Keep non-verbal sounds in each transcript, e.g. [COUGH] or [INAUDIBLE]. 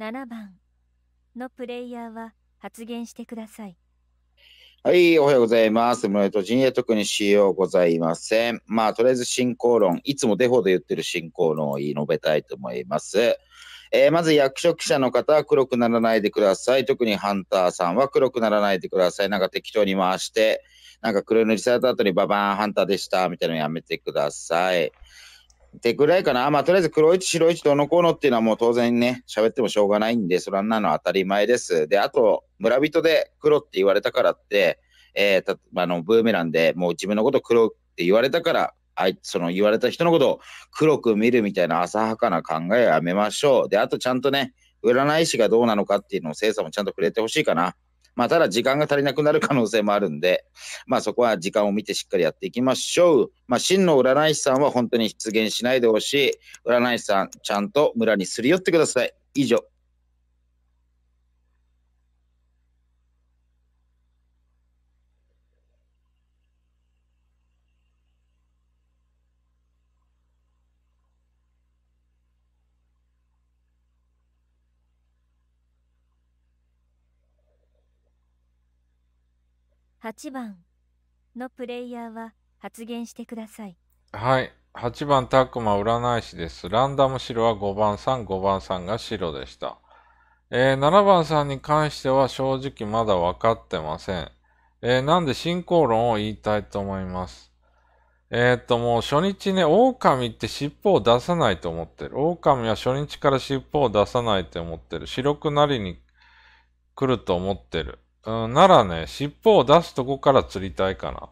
7番のプレイヤーは発言してください。はい、おはようございます。村井と陣営特にしようございません。まあ、とりあえず進行論、いつもデフォで言ってる進行論を述べたいと思います。えー、まず役職者の方は黒くならないでください。特にハンターさんは黒くならないでください。なんか適当に回して、なんか黒塗りされた後にババーンハンターでしたみたいなのやめてください。ってぐらいかな。まあ、とりあえず黒い白いどのこうのっていうのはもう当然ね、喋ってもしょうがないんで、そんなの当たり前です。で、あと、村人で黒って言われたからって、えー、たあのブーメランでもう自分のこと黒って言われたから、あいその言われた人のことを黒く見るみたいな浅はかな考えはやめましょう。で、あとちゃんとね、占い師がどうなのかっていうのを精査もちゃんと触れてほしいかな。まあ、ただ時間が足りなくなる可能性もあるんで、[LAUGHS] まあ、そこは時間を見てしっかりやっていきましょう。まあ、真の占い師さんは本当に出現しないでほしい。占い師さん、ちゃんと村にすり寄ってください。以上、8番のプレイヤーは発言してください。はい。8番たくま占い師です。ランダム白は5番さん、5番さんが白でした。えー、7番さんに関しては正直まだ分かってません。えー、なんで進行論を言いたいと思います。えっ、ー、と、もう初日ね、狼って尻尾を出さないと思ってる。狼は初日から尻尾を出さないと思ってる。白くなりに来ると思ってる。うん、ならね、尻尾を出すとこから釣りたいかな。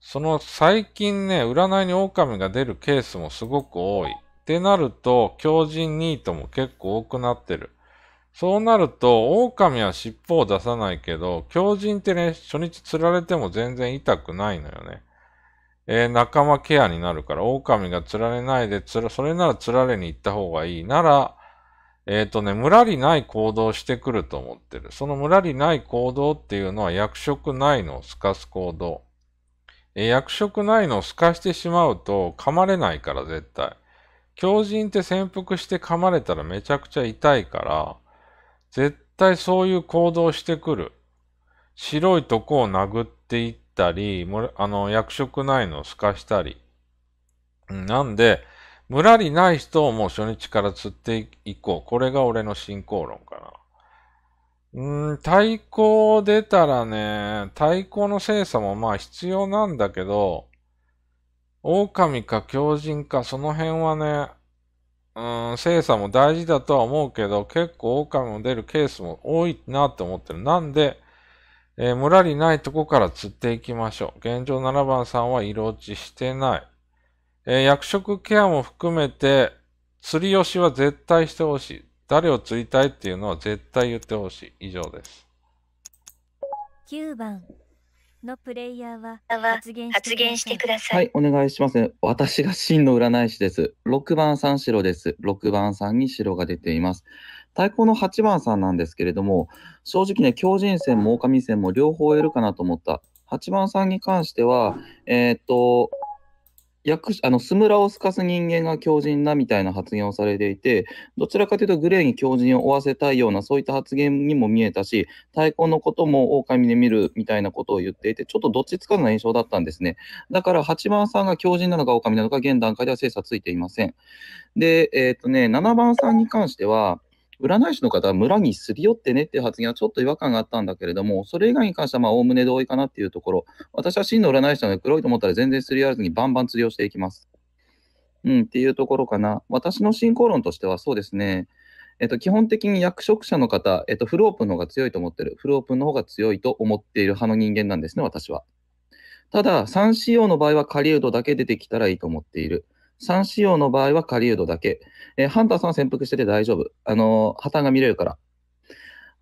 その最近ね、占いに狼が出るケースもすごく多い。ってなると、狂人ニートも結構多くなってる。そうなると、狼は尻尾を出さないけど、狂人ってね、初日釣られても全然痛くないのよね。えー、仲間ケアになるから、狼が釣られないで、それなら釣られに行った方がいい。なら、えっ、ー、とね、むらりない行動をしてくると思ってる。そのむらりない行動っていうのは役職ないのを透かす行動。え役職ないのを透かしてしまうと噛まれないから絶対。狂人って潜伏して噛まれたらめちゃくちゃ痛いから、絶対そういう行動をしてくる。白いとこを殴っていったり、あの、役職ないのを透かしたり。なんで、むらりない人をもう初日から釣っていこう。これが俺の進行論かな。うん、対抗出たらね、対抗の精査もまあ必要なんだけど、狼か狂人かその辺はね、うん、精査も大事だとは思うけど、結構狼も出るケースも多いなって思ってる。なんで、えー、むらりないとこから釣っていきましょう。現状7番さんは色落ちしてない。えー、役職ケアも含めて、釣り押しは絶対してほしい。誰を釣りたいっていうのは絶対言ってほしい。以上です。9番のプレイヤーは発言してください。はい、お願いします、私が真の占い師です。6番さん白です。6番さんに白が出ています。対抗の8番さんなんですけれども、正直ね、強人戦も狼戦も両方得るかなと思った。8番さんに関しては、えー、っと、役あのスムラを透かす人間が強靭だみたいな発言をされていて、どちらかというとグレーに強靭を負わせたいような、そういった発言にも見えたし、対抗のことも狼で見るみたいなことを言っていて、ちょっとどっちつかずな印象だったんですね。だから8番さんが強靭なのか狼なのか、現段階では精査ついていません。で、えっ、ー、とね、7番さんに関しては、占い師の方は村にすり寄ってねっていう発言はちょっと違和感があったんだけれども、それ以外に関してはまあ概ね同意かなっていうところ、私は真の占い師なので黒いと思ったら全然すり寄らずにバンバン釣りをしていきます。うん、っていうところかな。私の進行論としてはそうですね、えっと、基本的に役職者の方、えっと、フルオープンの方が強いと思ってる、フルオープンの方が強いと思っている派の人間なんですね、私は。ただ、3CO の場合は狩ウドだけ出てきたらいいと思っている。3仕様の場合は狩人だけ。えー、ハンターさんは潜伏してて大丈夫。あのー、破綻が見れるから。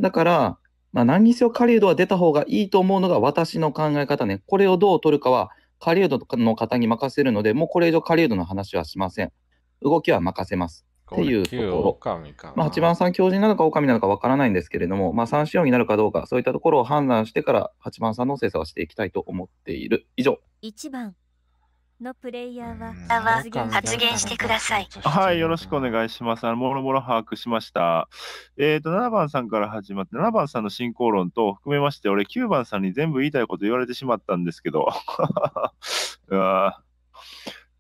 だから、まあ、何にせよ狩人は出た方がいいと思うのが私の考え方ね。これをどう取るかは狩人の方に任せるので、もうこれ以上狩人の話はしません。動きは任せます。っていうところ。まあ、8番さん強靭なのか狼なのかわからないんですけれども、まあ、3仕様になるかどうか、そういったところを判断してから8番さんの精査をしていきたいと思っている。以上。1番のプレイヤーは発言してください。はい、よろしくお願いします。あのもろもろ把握しました。えっ、ー、と、7番さんから始まって、7番さんの進行論と含めまして、俺、9番さんに全部言いたいこと言われてしまったんですけど、[LAUGHS]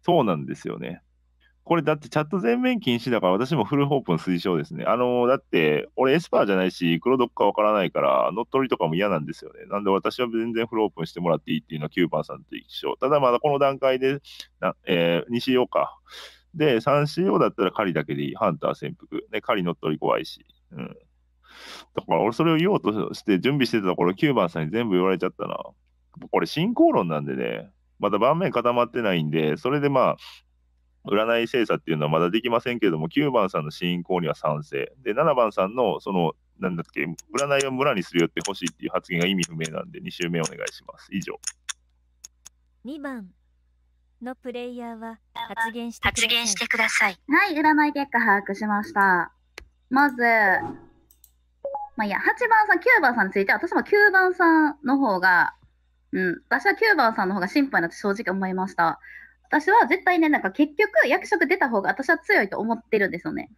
そうなんですよね。これだってチャット全面禁止だから私もフルオープン推奨ですね。あの、だって俺エスパーじゃないし、黒どっかわからないから、乗っ取りとかも嫌なんですよね。なんで私は全然フルオープンしてもらっていいっていうのは9番さんと一緒。ただまだこの段階で、なえー、西か。で、3CO だったら狩りだけでいい。ハンター潜伏。ね、狩り乗っ取り怖いし。うん。だから俺それを言おうとして準備してたところ9番さんに全部言われちゃったな。これ進行論なんでね。まだ盤面固まってないんで、それでまあ、占い精査っていうのはまだできませんけれども、9番さんの信仰には賛成。で、7番さんの、その、なんだっけ、占いを村にするよってほしいっていう発言が意味不明なんで、2周目お願いします。以上。2番のプレイヤーは発言して発言してください。はい、占い結果把握しました。まず、まあいや、8番さん、9番さんについて私も9番さんの方が、うん、私は9番さんの方が心配だと正直思いました。私は絶対ね、なんか結局役職出た方が私は強いと思ってるんですよね。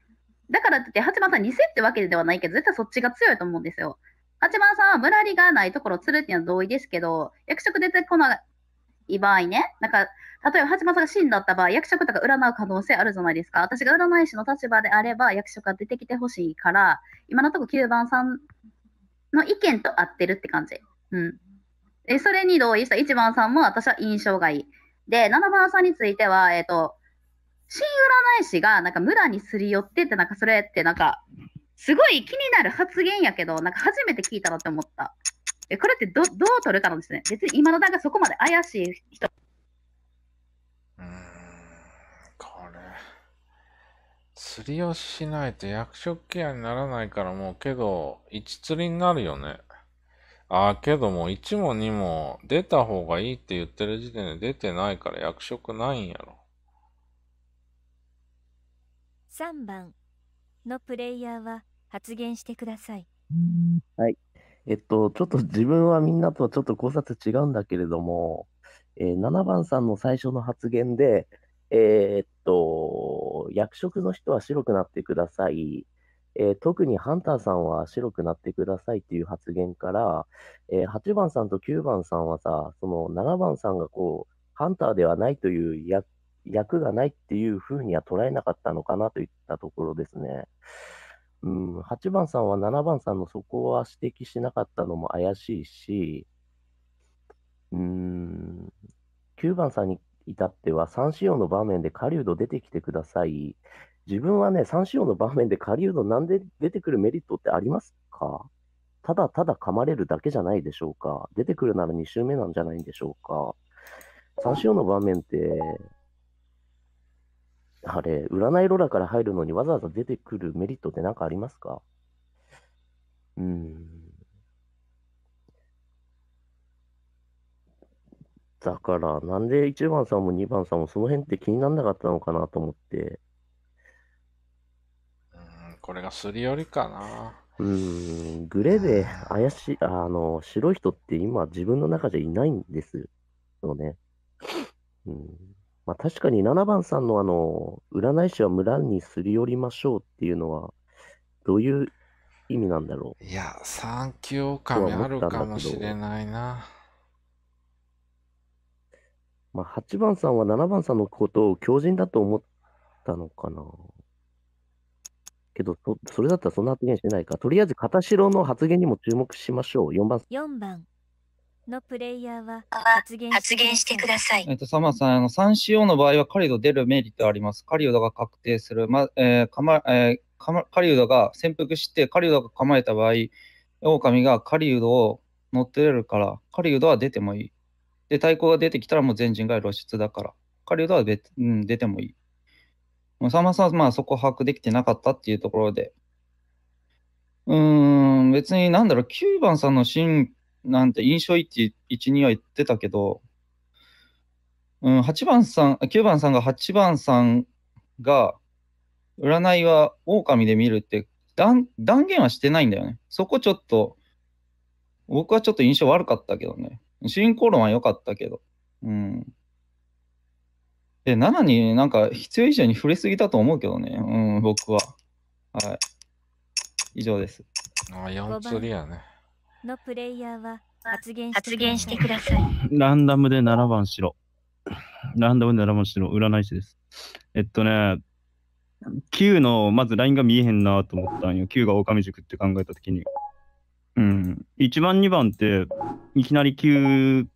だからって、八幡さん偽ってわけではないけど、絶対そっちが強いと思うんですよ。八幡さんはムラリがないところを釣るっていうのは同意ですけど、役職出てこない場合ね、なんか、例えば八幡さんが死んだった場合、役職とか占う可能性あるじゃないですか。私が占い師の立場であれば、役職が出てきてほしいから、今のところ9番さんの意見と合ってるって感じ。うん。それに同意した1番さんも私は印象がいい。で、七番さんについては、えっ、ー、と、新占い師がなんか村にすり寄ってって、なんかそれってなんか、すごい気になる発言やけど、なんか初めて聞いたなって思った。え、これってどどう取るかなんですね。別に今の段階そこまで怪しい人。うん、これ。釣りをしないと役職ケアにならないからもうけど、一釣りになるよね。ああ、けども、1も2も出た方がいいって言ってる時点で出てないから役職ないんやろ。3番のプレイヤーは発言してください。はい。えっと、ちょっと自分はみんなとちょっと考察違うんだけれども、えー、7番さんの最初の発言で、えー、っと、役職の人は白くなってください。えー、特にハンターさんは白くなってくださいっていう発言から、えー、8番さんと9番さんはさ、その7番さんがこう、ハンターではないという役がないっていうふうには捉えなかったのかなといったところですね。うん、8番さんは7番さんのそこは指摘しなかったのも怪しいし、うん、9番さんに至っては3仕様の場面で狩人出てきてください。自分はね、3四の場面で狩人なんで出てくるメリットってありますかただただ噛まれるだけじゃないでしょうか出てくるなら2周目なんじゃないんでしょうか三四郎の場面って、あれ、占いロラから入るのにわざわざ出てくるメリットって何かありますかうん。だから、なんで1番さんも2番さんもその辺って気にならなかったのかなと思って。これがすり寄りかな。うん、グレーで怪しい、あの、白い人って今自分の中じゃいないんですよね。うん。まあ確かに7番さんのあの、占い師は村にすり寄りましょうっていうのは、どういう意味なんだろう。いや、三級オカあるかもしれないな。まあ8番さんは7番さんのことを強人だと思ったのかな。けどそ、それだったらそんな発言しないか。とりあえず、片城の発言にも注目しましょう。4番。4番のプレイヤーは発言してください。えっと、サマさん、あの、3CO の場合は狩人出るメリットあります。狩人が確定する。ま、えー、かま、えー、かま、狩人が潜伏して、狩ドが構えた場合、狼が狩人を乗ってれるから、狩人は出てもいい。で、対抗が出てきたらもう全人が露出だから、狩人は別、うん、出てもいい。さまさんはまあそこ把握できてなかったっていうところで、うーん、別になんだろう、9番さんのシーンなんて印象1、1、2は言ってたけど、うん、8番さん、9番さんが8番さんが、占いは狼で見るって断言はしてないんだよね。そこちょっと、僕はちょっと印象悪かったけどね。進行論は良かったけど。うん。で、7になんか必要以上に触れすぎたと思うけどね。うん、僕は。はい。以上です。ああ、4つりやね。のプレイヤーは発言してください。[LAUGHS] ランダムで7番白。ランダムで7番白。占い師です。えっとね、9のまずラインが見えへんなと思ったんよ。9が狼塾って考えたときに。うん。1番、2番って、いきなり9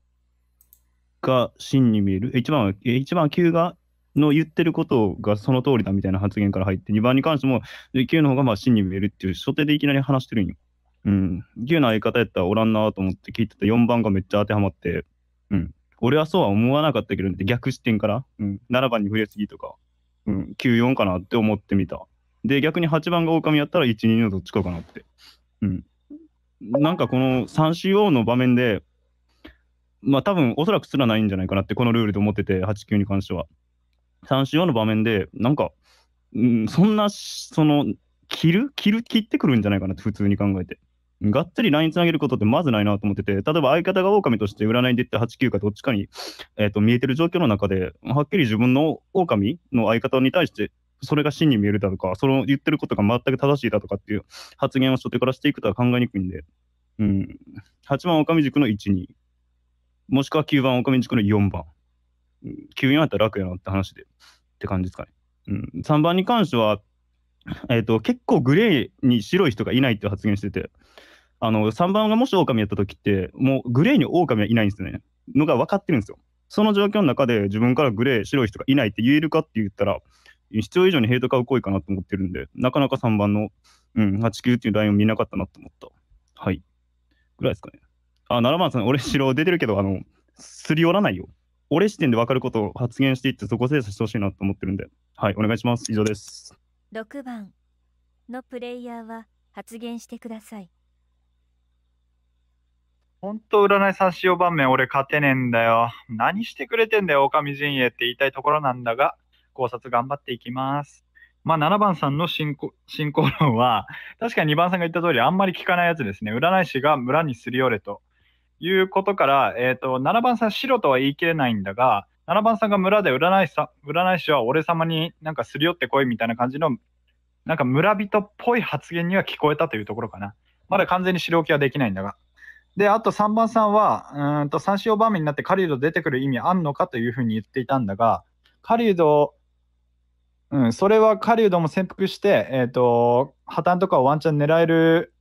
が真に見える。1番は、1番9がの言ってることがその通りだみたいな発言から入って、2番に関しても、9の方がまあ真に見えるっていう、初手でいきなり話してるんよ。うん。9の相方やったらおらんなと思って聞いてた4番がめっちゃ当てはまって、うん。俺はそうは思わなかったけど、逆視点から、うん、7番に増えすぎとか、うん、9、4かなって思ってみた。で、逆に8番が狼やったら1、2のどっちかかなって。うん。なんかこの3 4の場面で、まあ多分おそらくすらないんじゃないかなって、このルールで思ってて、8、9に関しては。三振4の場面で、なんか、うん、そんな、その、切る切る切ってくるんじゃないかなって普通に考えて。がっつりラインつなげることってまずないなと思ってて、例えば相方が狼として占いで言って8、9かどっちかに、えーと、と見えてる状況の中で、はっきり自分の狼の相方に対して、それが真に見えるだとか、その言ってることが全く正しいだとかっていう発言を初手からしていくとは考えにくいんで、うん、8番狼軸の1、2。もしくは9番、岡見塾の4番。9、4やったら楽やなって話で、って感じですかね。うん、3番に関しては、えーと、結構グレーに白い人がいないって発言してて、あの3番がもし狼やった時って、もうグレーに狼はいないんですよね。のが分かってるんですよ。その状況の中で自分からグレー、白い人がいないって言えるかって言ったら、必要以上にヘイト買う行為かなと思ってるんで、なかなか3番の、うん、8、9っていうラインを見なかったなと思った。はい。ぐらいですかね。あ、奈番さん、俺、城出てるけど、あの、すり寄らないよ。俺視点で分かることを発言していって、そこ精査してほしいなと思ってるんで、はい、お願いします。以上です。6番のプレイヤーは発言してください。ほんと占い差し4番目、俺勝てねえんだよ。何してくれてんだよ、狼陣営って言いたいところなんだが、考察頑張っていきます。まあ、7番さんの進行進行論は、確かに2番さんが言った通り、あんまり聞かないやつですね。占い師が村にすり寄れと。いうことから、えっ、ー、と、7番さん白とは言い切れないんだが、7番さんが村で占い師さ占い師は俺様になんかすり寄ってこいみたいな感じの、なんか村人っぽい発言には聞こえたというところかな。まだ完全に白置きはできないんだが。で、あと3番さんは、うんと三四4番目になって狩人出てくる意味あんのかというふうに言っていたんだが、狩人、うん、それは狩人も潜伏して、えっ、ー、と、破綻とかをワンチャン狙える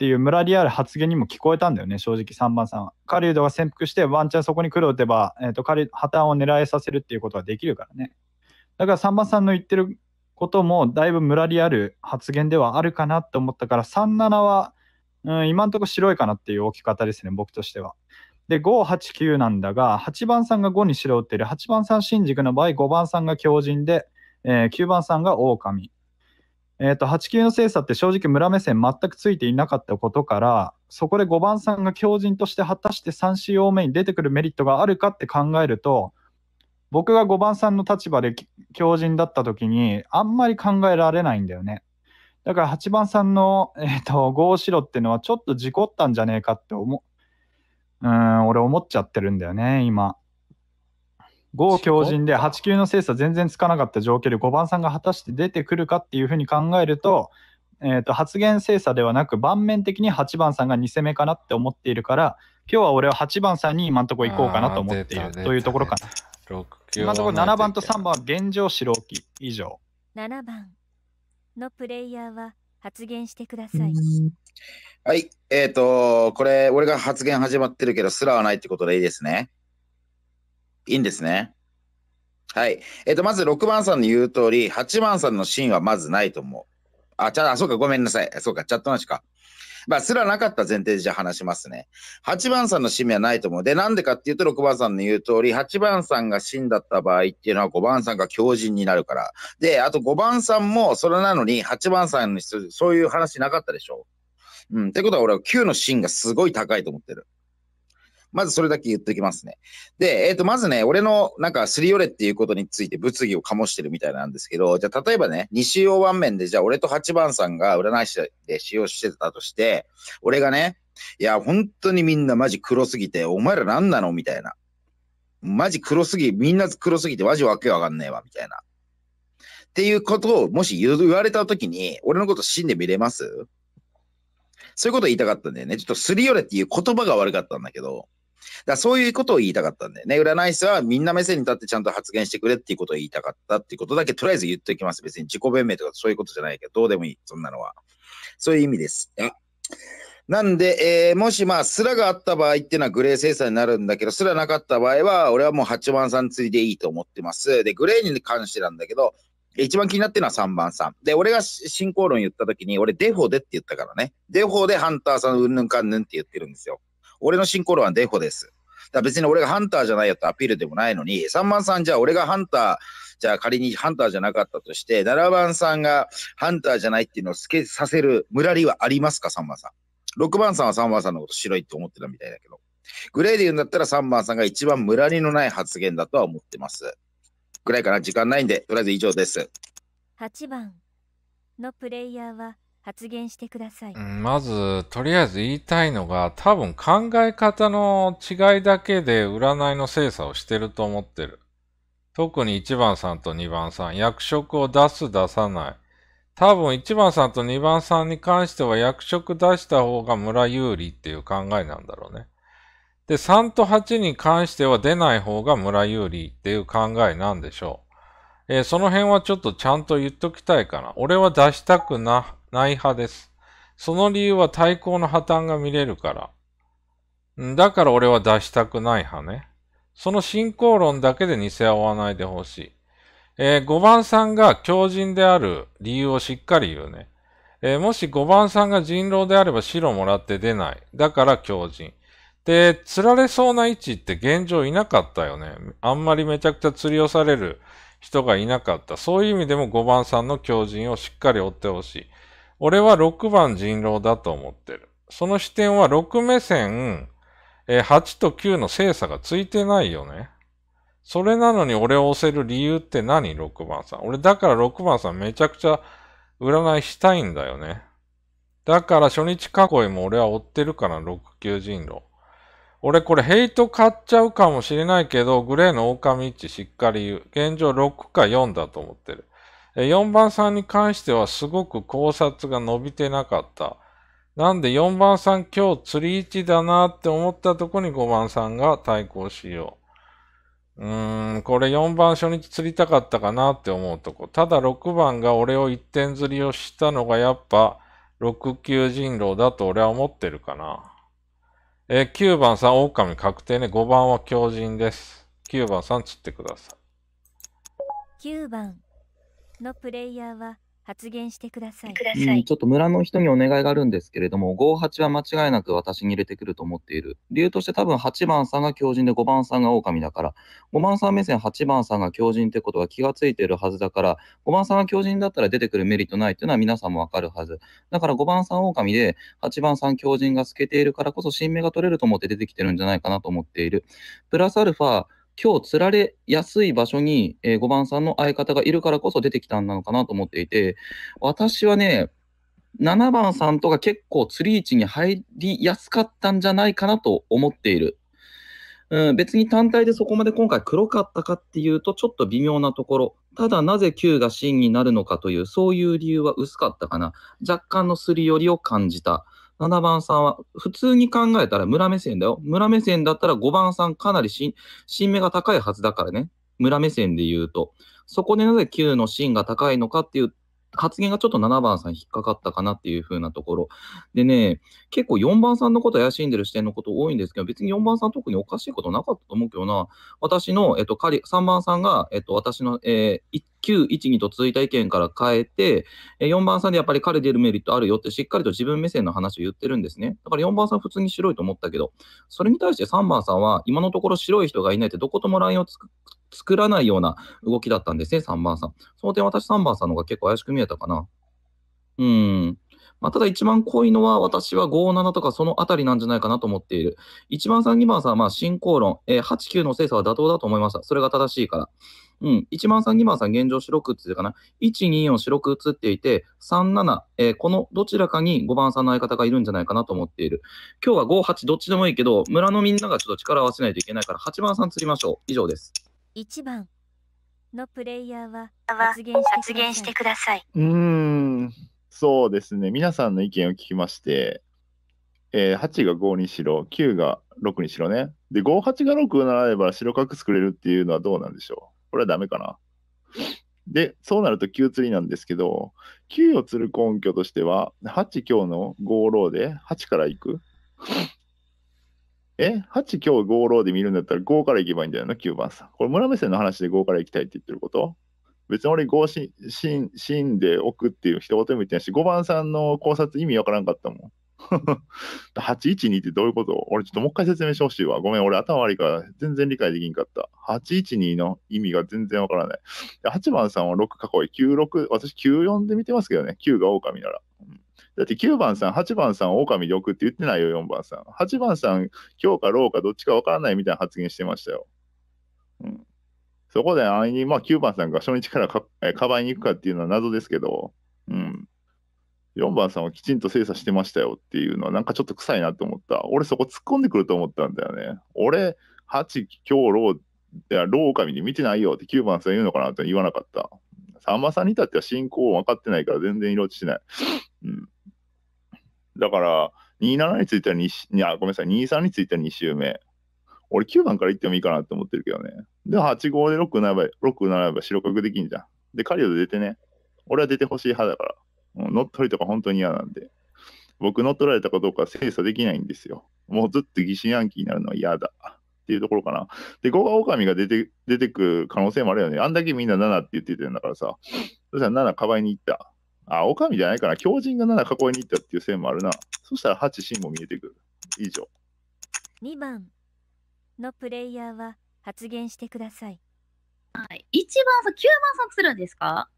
っていう村リアル発言にも聞こえたんだよね、正直3番さんは。カリウドが潜伏してワンチャンそこに黒を打てば、えーと、と破綻を狙いさせるっていうことができるからね。だから3番さんの言ってることもだいぶムラリアル発言ではあるかなと思ったから、37は、うん、今んとこ白いかなっていう置き方ですね、僕としては。で、589なんだが、8番さんが5に白打ってる、8番さん新宿の場合、5番さんが強人で、えー、9番さんが狼。えーと、8級の精査って正直村目線全くついていなかったことからそこで5番さんが強靭として果たして3 c 用目に出てくるメリットがあるかって考えると僕が5番さんの立場で強靭だった時にあんまり考えられないんだよねだから8番さんの、えーと、5をしろってのはちょっと事故ったんじゃねえかって思うん俺思っちゃってるんだよね今豪強靭で8級の精査全然つかなかった状況で5番さんが果たして出てくるかっていうふうに考えると,、えー、と発言精査ではなく盤面的に8番さんが2攻めかなって思っているから今日は俺は8番さんに今んとこ行こうかなと思っているというところかな。今のところ7番と3番は現状白置以上。7番のプレイヤーは発言してください。はい、えっ、ー、と、これ、俺が発言始まってるけど、すらはないってことでいいですね。いいんですね。はい。えっ、ー、と、まず6番さんの言う通り、8番さんのシーンはまずないと思う。あ、ちゃあ、そうか、ごめんなさい。そうか、チャットなしか。まあ、すらなかった前提でじゃあ話しますね。8番さんの趣味はないと思う。で、なんでかっていうと、6番さんの言う通り、8番さんが死んだった場合っていうのは5番さんが強靭になるから。で、あと5番さんもそれなのに、8番さんにそういう話なかったでしょ。うん。ってことは俺は9の芯がすごい高いと思ってる。まずそれだけ言っておきますね。で、えっ、ー、と、まずね、俺のなんかすり寄れっていうことについて物議を醸してるみたいなんですけど、じゃあ例えばね、西洋盤面で、じゃあ俺と八番さんが占い師で使用してたとして、俺がね、いや、本当にみんなマジ黒すぎて、お前ら何なのみたいな。マジ黒すぎ、みんな黒すぎてマジわけわかんねえわ、みたいな。っていうことをもし言われたときに、俺のこと死んで見れますそういうこと言いたかったんだよね。ちょっとすり寄れっていう言葉が悪かったんだけど。だそういうことを言いたかったんだよね。占い師はみんな目線に立ってちゃんと発言してくれっていうことを言いたかったっていうことだけとりあえず言っておきます。別に自己弁明とかそういうことじゃないけど、どうでもいい。そんなのは。そういう意味です。なんで、えー、もしまあ、すらがあった場合っていうのはグレー精査になるんだけど、すらなかった場合は、俺はもう8番さん釣りでいいと思ってます。で、グレーに関してなんだけど、一番気になってるのは3番さん。で、俺が進行論言った時に、俺デフォでって言ったからね。デフォでハンターさんうんぬんかんぬんって言ってるんですよ。俺の進行論はデフォです。だ別に俺がハンターじゃないよとアピールでもないのに、3番さんじゃあ俺がハンター、じゃあ仮にハンターじゃなかったとして、7番さんがハンターじゃないっていうのを透けさせる無駄リはありますか、3番さん。6番さんは3番さんのこと白いって思ってたみたいだけど。グレーで言うんだったら3番さんが一番無駄リのない発言だとは思ってます。ぐらいかな、時間ないんで、とりあえず以上です。8番のプレイヤーは発言してください。まず、とりあえず言いたいのが、多分考え方の違いだけで占いの精査をしてると思ってる。特に1番さんと2番さん、役職を出す、出さない。多分1番さんと2番さんに関しては役職出した方が村有利っていう考えなんだろうね。で、3と8に関しては出ない方が村有利っていう考えなんでしょう。えー、その辺はちょっとちゃんと言っときたいかな。俺は出したくな。ない派です。その理由は対抗の破綻が見れるから。だから俺は出したくない派ね。その進行論だけで偽合わないでほしい。えー、5番さんが狂人である理由をしっかり言うね。えー、もし5番さんが人狼であれば白もらって出ない。だから狂人。で、釣られそうな位置って現状いなかったよね。あんまりめちゃくちゃ釣りをされる人がいなかった。そういう意味でも5番さんの狂人をしっかり追ってほしい。俺は6番人狼だと思ってる。その視点は6目線、8と9の精査がついてないよね。それなのに俺を押せる理由って何 ?6 番さん。俺だから6番さんめちゃくちゃ占いしたいんだよね。だから初日囲いも俺は追ってるから6級人狼。俺これヘイト買っちゃうかもしれないけど、グレーの狼一しっかり言う。現状6か4だと思ってる。4番さんに関してはすごく考察が伸びてなかった。なんで4番さん今日釣り位置だなって思ったとこに5番さんが対抗しよう。うーん、これ4番初日釣りたかったかなって思うとこ。ただ6番が俺を1点釣りをしたのがやっぱ6級人狼だと俺は思ってるかな。えー、9番さん狼確定ね。5番は狂人です。9番さん釣ってください。9番。のプレイヤーは発言してください。うん、ちょっと村の人にお願いがあるんですけれども、58は間違いなく私に入れてくると思っている。理由として多分8番さんが狂人で5番さんが狼だから、5番さん目線8番さんが狂人ってことは気がついているはずだから、5番さんが狂人だったら出てくるメリットないっていうのは皆さんもわかるはず。だから5番さん狼で8番さん狂人が透けているからこそ新芽が取れると思って出てきてるんじゃないかなと思っている。プラスアルファ、今日つられやすい場所に、えー、5番さんの相方がいるからこそ出てきたんなのかなと思っていて、私はね、7番さんとか結構釣り位置に入りやすかったんじゃないかなと思っている。うん、別に単体でそこまで今回黒かったかっていうとちょっと微妙なところ。ただなぜ9が真になるのかという、そういう理由は薄かったかな。若干のすり寄りを感じた。7番さんは、普通に考えたら村目線だよ。村目線だったら5番さんかなり新目が高いはずだからね。村目線で言うと。そこでなぜ9の芯が高いのかっていう発言がちょっと7番さん引っかかったかなっていう風なところ。でね、結構4番さんのこと怪しんでる視点のこと多いんですけど、別に4番さん特におかしいことなかったと思うけどな、私の、えっと、3番さんが、えっと、私の、えー、9、1、2と続いた意見から変えて、4番さんでやっぱり彼出るメリットあるよってしっかりと自分目線の話を言ってるんですね。だから4番さん普通に白いと思ったけど、それに対して3番さんは今のところ白い人がいないってどこともラインを作らないような動きだったんですね、3番さん。その点、私3番さんの方が結構怪しく見えたかな。うん。まあ、ただ一番濃いのは私は57とかそのあたりなんじゃないかなと思っている。1番さん、2番さんはまあ進行論、えー、8、9の精査は妥当だと思いました。それが正しいから。うん、1番さん、2番さん、現状白く映ってるかな。1、2、4白く映っていて、3、7、えー、このどちらかに5番さんの相方がいるんじゃないかなと思っている。今日は5、8、どっちでもいいけど、村のみんながちょっと力を合わせないといけないから、8番さん釣りましょう。以上です。1番のプレイヤーは発言してください。うーん、そうですね。皆さんの意見を聞きまして、えー、8が5にしろ、9が6にしろね。で、5、8が6なられば白角作れるっていうのはどうなんでしょうこれはダメかな。で、そうなると9釣りなんですけど、9を釣る根拠としては、8強の5ローで8からいく。え ?8 今日5ローで見るんだったら5から行けばいいんだよな、9番さん。これ村目線の話で5から行きたいって言ってること別に俺5ししんんで置くっていう一言も言ってないし、5番さんの考察意味わからんかったもん。812 [LAUGHS] ってどういうこと俺ちょっともう一回説明してほしいわ。ごめん、俺頭悪いから全然理解できんかった。812の意味が全然わからない。8番さんは6囲い、96、私94で見てますけどね、9が狼なら。うんだって9番さん、8番さん、狼でくって言ってないよ、4番さん。8番さん、今日かローかどっちか分からないみたいな発言してましたよ。うん、そこで安易に、まあ、9番さんが初日からかかばいに行くかっていうのは謎ですけど、うん、4番さんはきちんと精査してましたよっていうのは、なんかちょっと臭いなと思った。俺、そこ突っ込んでくると思ったんだよね。俺、8、今日ロー、いや、ロー狼で見てないよって9番さん言うのかなって言わなかった。さんまさんに至っては進行分かってないから全然色落ちしない。うんだから、27については2、いや、ごめんなさい、23については2周目。俺9番から行ってもいいかなって思ってるけどね。で、8 5で6、7ば、6、7ば白角できんじゃん。で、カリオで出てね。俺は出てほしい派だから。乗っ取りとか本当に嫌なんで。僕乗っ取られたかどうか精査できないんですよ。もうずっと疑心暗鬼になるのは嫌だ。っていうところかな。で、5が狼が出て、出てく可能性もあるよね。あんだけみんな7って言っててんだからさ。そしたら7かばいに行った。あ、オカミじゃないかな。狂人が7囲いに行ったっていう線もあるな。そしたら8、芯も見えてくる。以上。2番のプレイヤーは発言してください。はい。1番さん、9番さんするんですか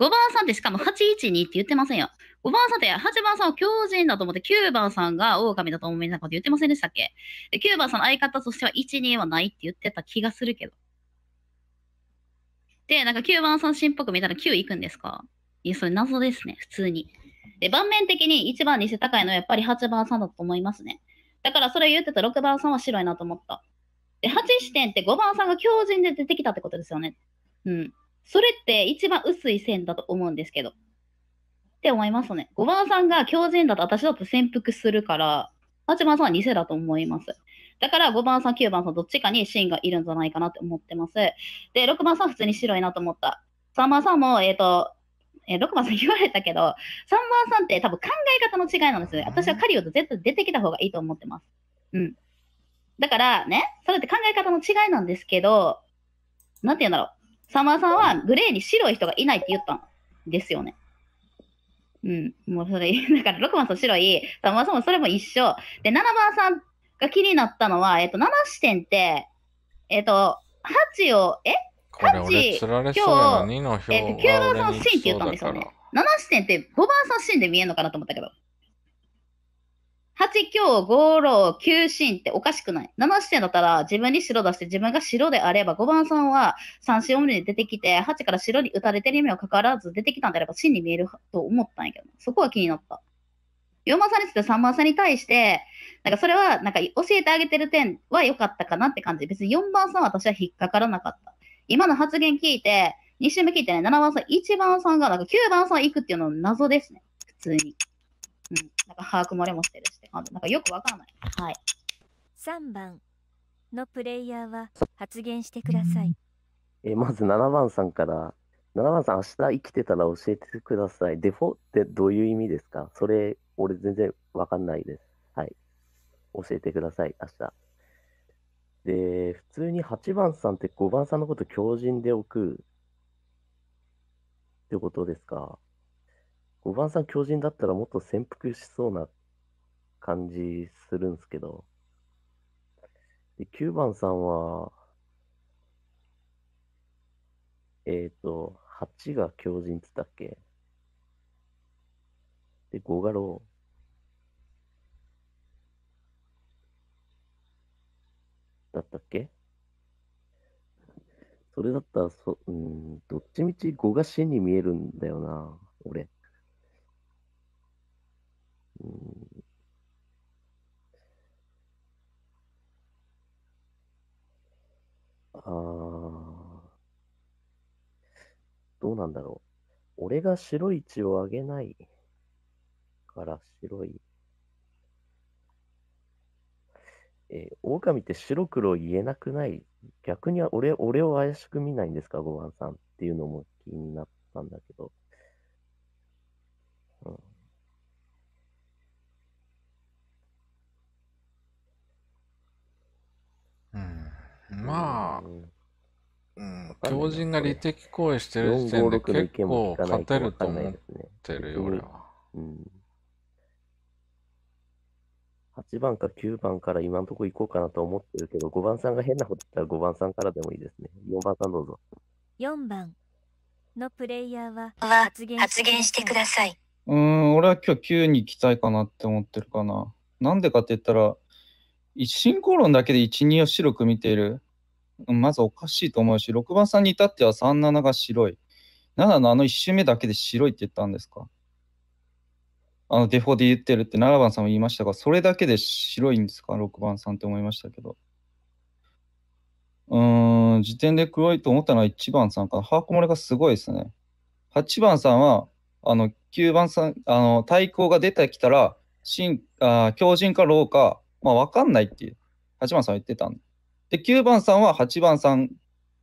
?5 番さんってしかも812って言ってませんよ。5番さんって8番さんを狂人だと思って9番さんが狼だと思いながら言ってませんでしたっけ ?9 番さんの相方としては12はないって言ってた気がするけど。で、なんか9番さん新っぽく見たら9いくんですかいや、それ謎ですね、普通に。で、盤面的に1番に背高いのはやっぱり8番さんだと思いますね。だからそれ言ってた6番さんは白いなと思った。で、8視点って5番さんが強靭で出てきたってことですよね。うん。それって一番薄い線だと思うんですけど。って思いますね。5番さんが強靭だと私だと潜伏するから、8番さんは偽だと思います。だから5番さん、9番さん、どっちかに芯がいるんじゃないかなって思ってます。で、6番さん、普通に白いなと思った。3番さんも、えっ、ー、と、えー、6番さん言われたけど、3番さんって多分考え方の違いなんですよね。私はカリオと絶対出てきた方がいいと思ってます。うん。だからね、それって考え方の違いなんですけど、なんて言うんだろう。3番さんはグレーに白い人がいないって言ったんですよね。うん。もうそれ、[LAUGHS] だから6番さん白い、3番さんもそれも一緒。で、7番さんが気になったのは、えっ、と、7視点って、えっ、と、8を、えこれ俺釣られそうなの2の表え9番さんシーンって言ったんですよね。7視点って5番さんシーンで見えるのかなと思ったけど。8強5 6、9ンっておかしくない。7視点だったら自分に白出して自分が白であれば5番さんは3四4に出てきて8から白に打たれてる味はかかわらず出てきたんであれば真に見えると思ったんやけど、そこは気になった。4番さんについて3番さんに対して、なんかそれはなんか教えてあげてる点は良かったかなって感じ。別に4番さんは私は引っかからなかった。今の発言聞いて、2周目聞いてね、7番さん、1番さんが、なんか9番さん行くっていうの謎ですね。普通に。うん。なんか把握漏れもしてるして、なんかよくわからない。はい。3番のプレイヤーは発言してください。えまず7番さんから、7番さん、明日生きてたら教えてください。デフォってどういう意味ですかそれ、俺全然わかんないです。はい。教えてください、明日。で、普通に8番さんって5番さんのこと強靭で置くってことですか。5番さん強靭だったらもっと潜伏しそうな感じするんですけど。で、9番さんは、えっ、ー、と、8が強靭って言ったっけで、5がロー。だったっけそれだったらそ、うん、どっちみち5が死に見えるんだよな、俺。うん、ああ。どうなんだろう。俺が白い血をあげないから白い。えー、狼って白黒言えなくない逆に俺俺を怪しく見ないんですか、ごんさんっていうのも気になったんだけど。うん、うん、まあ、うん、強靭が利的行為してる時点で結構勝てると思ってるよ、俺は。うん8番か9番から今のところ行こうかなと思ってるけど、5番さんが変なこと言ったら5番さんからでもいいですね。4番さんどうぞ。4番のプレイヤーは発言してください。うん、俺は今日9に行きたいかなって思ってるかな。なんでかって言ったら、一進行論だけで1、2を白く見ている。まずおかしいと思うし、6番さんに至っては3、7が白い。7のあの1周目だけで白いって言ったんですかあのデフォで言ってるって7番さんも言いましたが、それだけで白いんですか、6番さんって思いましたけど。うーん、時点で黒いと思ったのは1番さんかな。ハーコ漏れがすごいですね。8番さんは、あの、9番さん、あの、対抗が出てきたら、新あ強靭かローか、まあ、わかんないっていう、8番さんは言ってたんで。で、9番さんは8番さん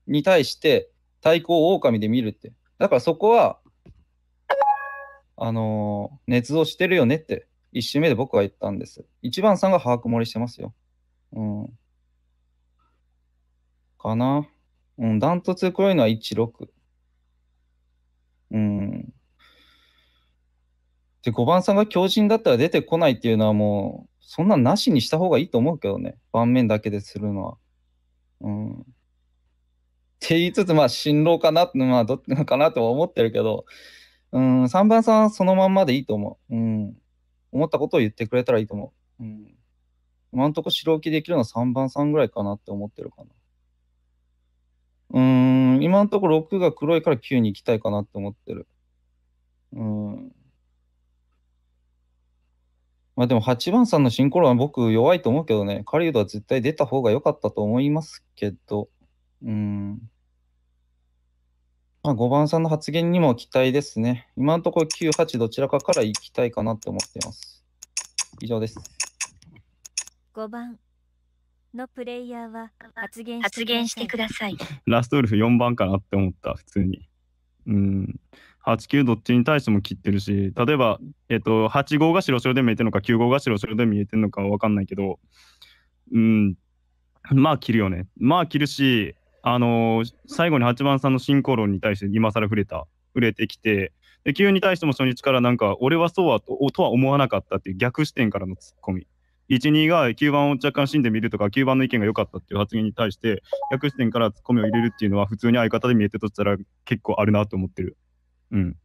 に対して対抗を狼で見るって。だからそこは、あの、捏造してるよねって1周目で僕は言ったんです。1番さんが把握漏れしてますよ。うん。かな。うん、ダントツ黒いのは16。うん。で、5番さんが強靭だったら出てこないっていうのはもう、そんななしにした方がいいと思うけどね。盤面だけでするのは。うん。って言いつつ、まあ、辛労かな、まあ、どっかなとは思ってるけど、うん、3番さんそのまんまでいいと思う。うん。思ったことを言ってくれたらいいと思う。うん。今んとこ白置きできるのは3番さんぐらいかなって思ってるかな。うん、今んとこ6が黒いから9に行きたいかなって思ってる。うん。まあでも8番さんのシン論ロは僕弱いと思うけどね、狩人は絶対出た方が良かったと思いますけど、うん。まあ、5番さんの発言にも期待ですね。今のところ9、8どちらかから行きたいかなって思っています。以上です。5番のプレイヤーは発言発言してください。ラストウルフ4番かなって思った、普通に。うん、89どっちに対しても切ってるし、例えば、えっと、8号が白白で見えてるのか、9号が白白で見えてるのかわかんないけど、うん、まあ切るよね。まあ切るし、あのー、最後に八番さんの進行論に対して今更触れた、触れてきて、で、急に対しても初日からなんか、俺はそうはととは思わなかったっていう逆視点からのツッコミ。1、2が9番を若干死んでみるとか、9番の意見が良かったっていう発言に対して、逆視点からツッコミを入れるっていうのは、普通に相方で見えてとしたら結構あるなと思ってる。うん。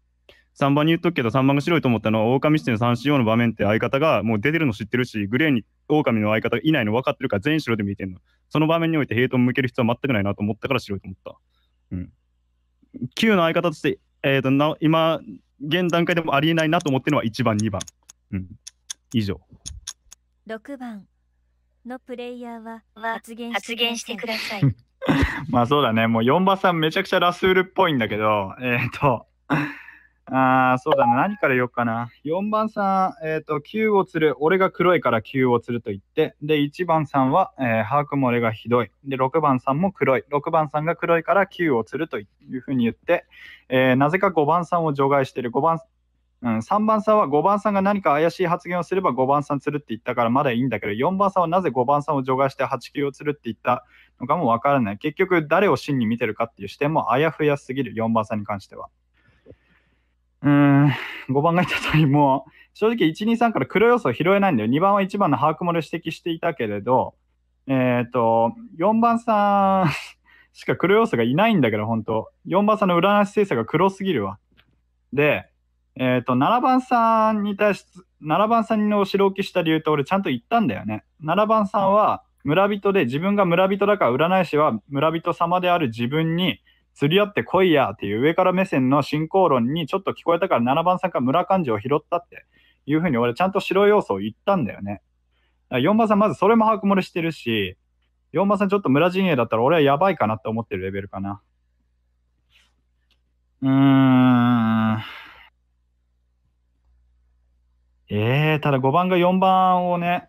3番に言っとくけど、3番が白いと思ったのは、狼視点3、4の場面って相方がもう出てるの知ってるし、グレーに狼の相方がいないの分かってるから全員白で見えてんの。その場面においてヘイトを向ける必要は全くないなと思ったから白いと思った。うん。Q の相方として、えーと、今、現段階でもありえないなと思ってるのは1番、2番。うん。以上。6番のプレイヤーは発言してください。[LAUGHS] まあそうだね、もう4番さんめちゃくちゃラスールっぽいんだけど、えっ、ー、とああ、そうだな。何から言おうかな。4番さん、えっ、ー、と、9を釣る。俺が黒いから9を釣ると言って。で、1番さんは、えー、把握漏れがひどい。で、6番さんも黒い。6番さんが黒いから9を釣るというふうに言って、えー、なぜか5番さんを除外してる。5番、うん、3番さんは5番さんが何か怪しい発言をすれば5番さん釣るって言ったからまだいいんだけど、4番さんはなぜ5番さんを除外して8 9を釣るって言ったのかもわからない。結局、誰を真に見てるかっていう視点もあやふやすぎる。4番さんに関しては。うん、5番が言った通り、もう、正直1、2、3から黒要素を拾えないんだよ。2番は1番の把握漏れ指摘していたけれど、えっ、ー、と、4番さんしか黒要素がいないんだけど、本当4番さんの占い師精査が黒すぎるわ。で、えっ、ー、と、7番さんに対して、7番さんのろ置きした理由と俺ちゃんと言ったんだよね。7番さんは村人で自分が村人だから占い師は村人様である自分に釣り合ってこいやっていう上から目線の進行論にちょっと聞こえたから7番さんから村漢字を拾ったっていうふうに俺ちゃんと白要素を言ったんだよね。4番さんまずそれも把握漏れしてるし、4番さんちょっと村陣営だったら俺はやばいかなって思ってるレベルかな。うーん。ええー、ただ5番が4番をね、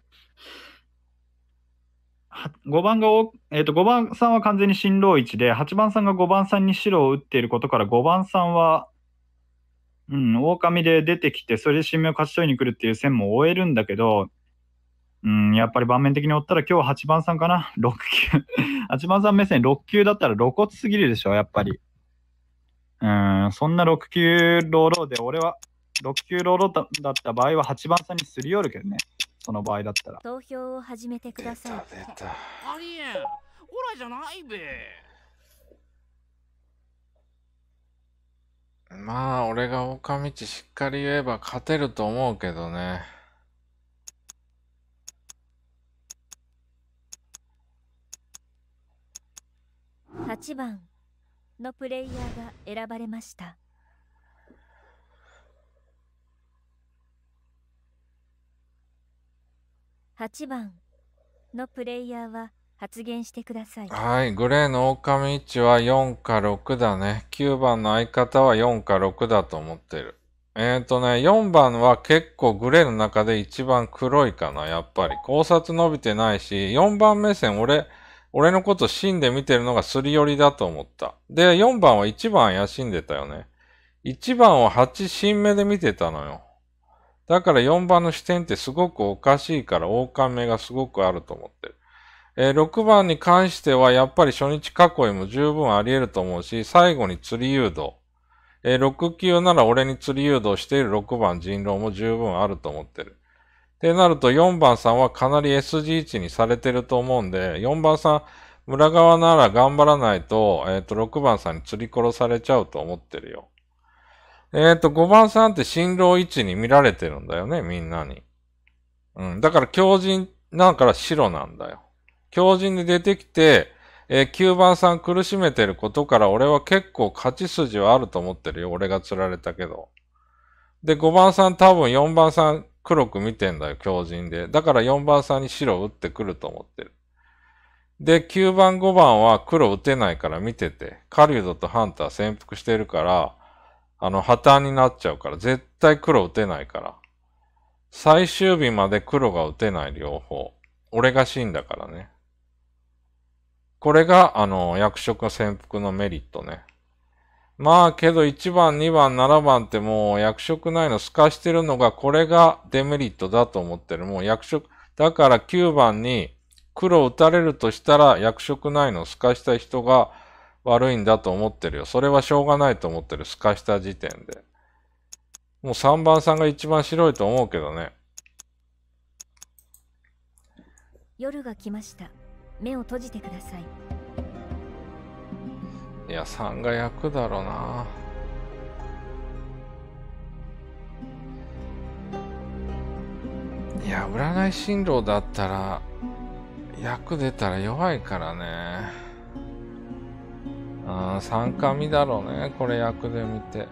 5番が、えー、と5番さんは完全に新郎置で、8番さんが5番さんに白を打っていることから、5番さんは、うん、狼で出てきて、それで新名を勝ち取りに来るっていう線も終えるんだけど、うん、やっぱり盤面的におったら今日8番さんかな ?6 球8 [LAUGHS] 番さん目線6球だったら露骨すぎるでしょ、やっぱり。うん、そんな6球ローローで、俺は6球ローローだった場合は8番さんにすり寄るけどね。その場合だったら投票を始めてください出たありえんオラじゃないべまあ俺が岡道しっかり言えば勝てると思うけどね8番のプレイヤーが選ばれました。8番のプレイヤーは発言してください。はい、グレーの狼位は4か6だね。9番の相方は4か6だと思ってる。えっ、ー、とね、4番は結構グレーの中で一番黒いかな、やっぱり。考察伸びてないし、4番目線俺、俺のこと死んで見てるのがすり寄りだと思った。で、4番は1番怪しんでたよね。1番を8新目で見てたのよ。だから4番の視点ってすごくおかしいから、王冠目がすごくあると思ってる。えー、6番に関しては、やっぱり初日囲いも十分あり得ると思うし、最後に釣り誘導。えー、6級なら俺に釣り誘導している6番人狼も十分あると思ってる。ってなると4番さんはかなり s g 値にされてると思うんで、4番さん、村側なら頑張らないと、えっ、ー、と、6番さんに釣り殺されちゃうと思ってるよ。えっ、と、5番さんって進路位置に見られてるんだよね、みんなに。うん。だから強なんから白なんだよ。強人で出てきて、えー、9番さん苦しめてることから俺は結構勝ち筋はあると思ってるよ。俺が釣られたけど。で、5番さん多分4番さん黒く見てんだよ、強人で。だから4番さんに白打ってくると思ってる。で、9番5番は黒打てないから見てて。狩人とハンター潜伏してるから、あの、破綻になっちゃうから、絶対黒打てないから。最終日まで黒が打てない両方。俺が死んだからね。これが、あの、役職潜伏のメリットね。まあ、けど1番、2番、7番ってもう役職ないの透かしてるのが、これがデメリットだと思ってる。もう役職、だから9番に黒打たれるとしたら役職ないの透かした人が悪いんだと思ってるよ。それはしょうがないと思ってる。透かした時点で。もう3番さんが一番白いと思うけどね。夜が来ました。目を閉じてください。いや、3が焼くだろうな。いや、占い進路だったら、役出たら弱いからね。ああ、三上だろうね。これ役で見て。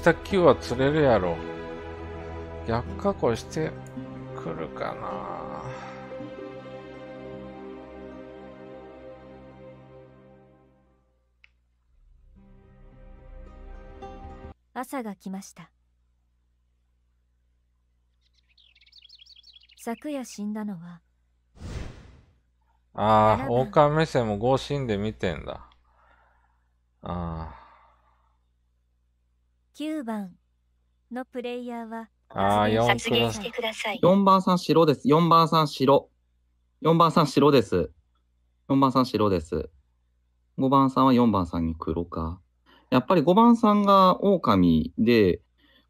日9は釣れるやろ。逆加工してくるかな。朝が来ました昨夜死んだのはああ王冠目線も合心で見てんだああ9番のプレイヤーはあ4発言してください。4番さん白です。4番さん白。4番さん白です。4番さん白です。5番さんは4番さんに黒か。やっぱり5番さんが狼で、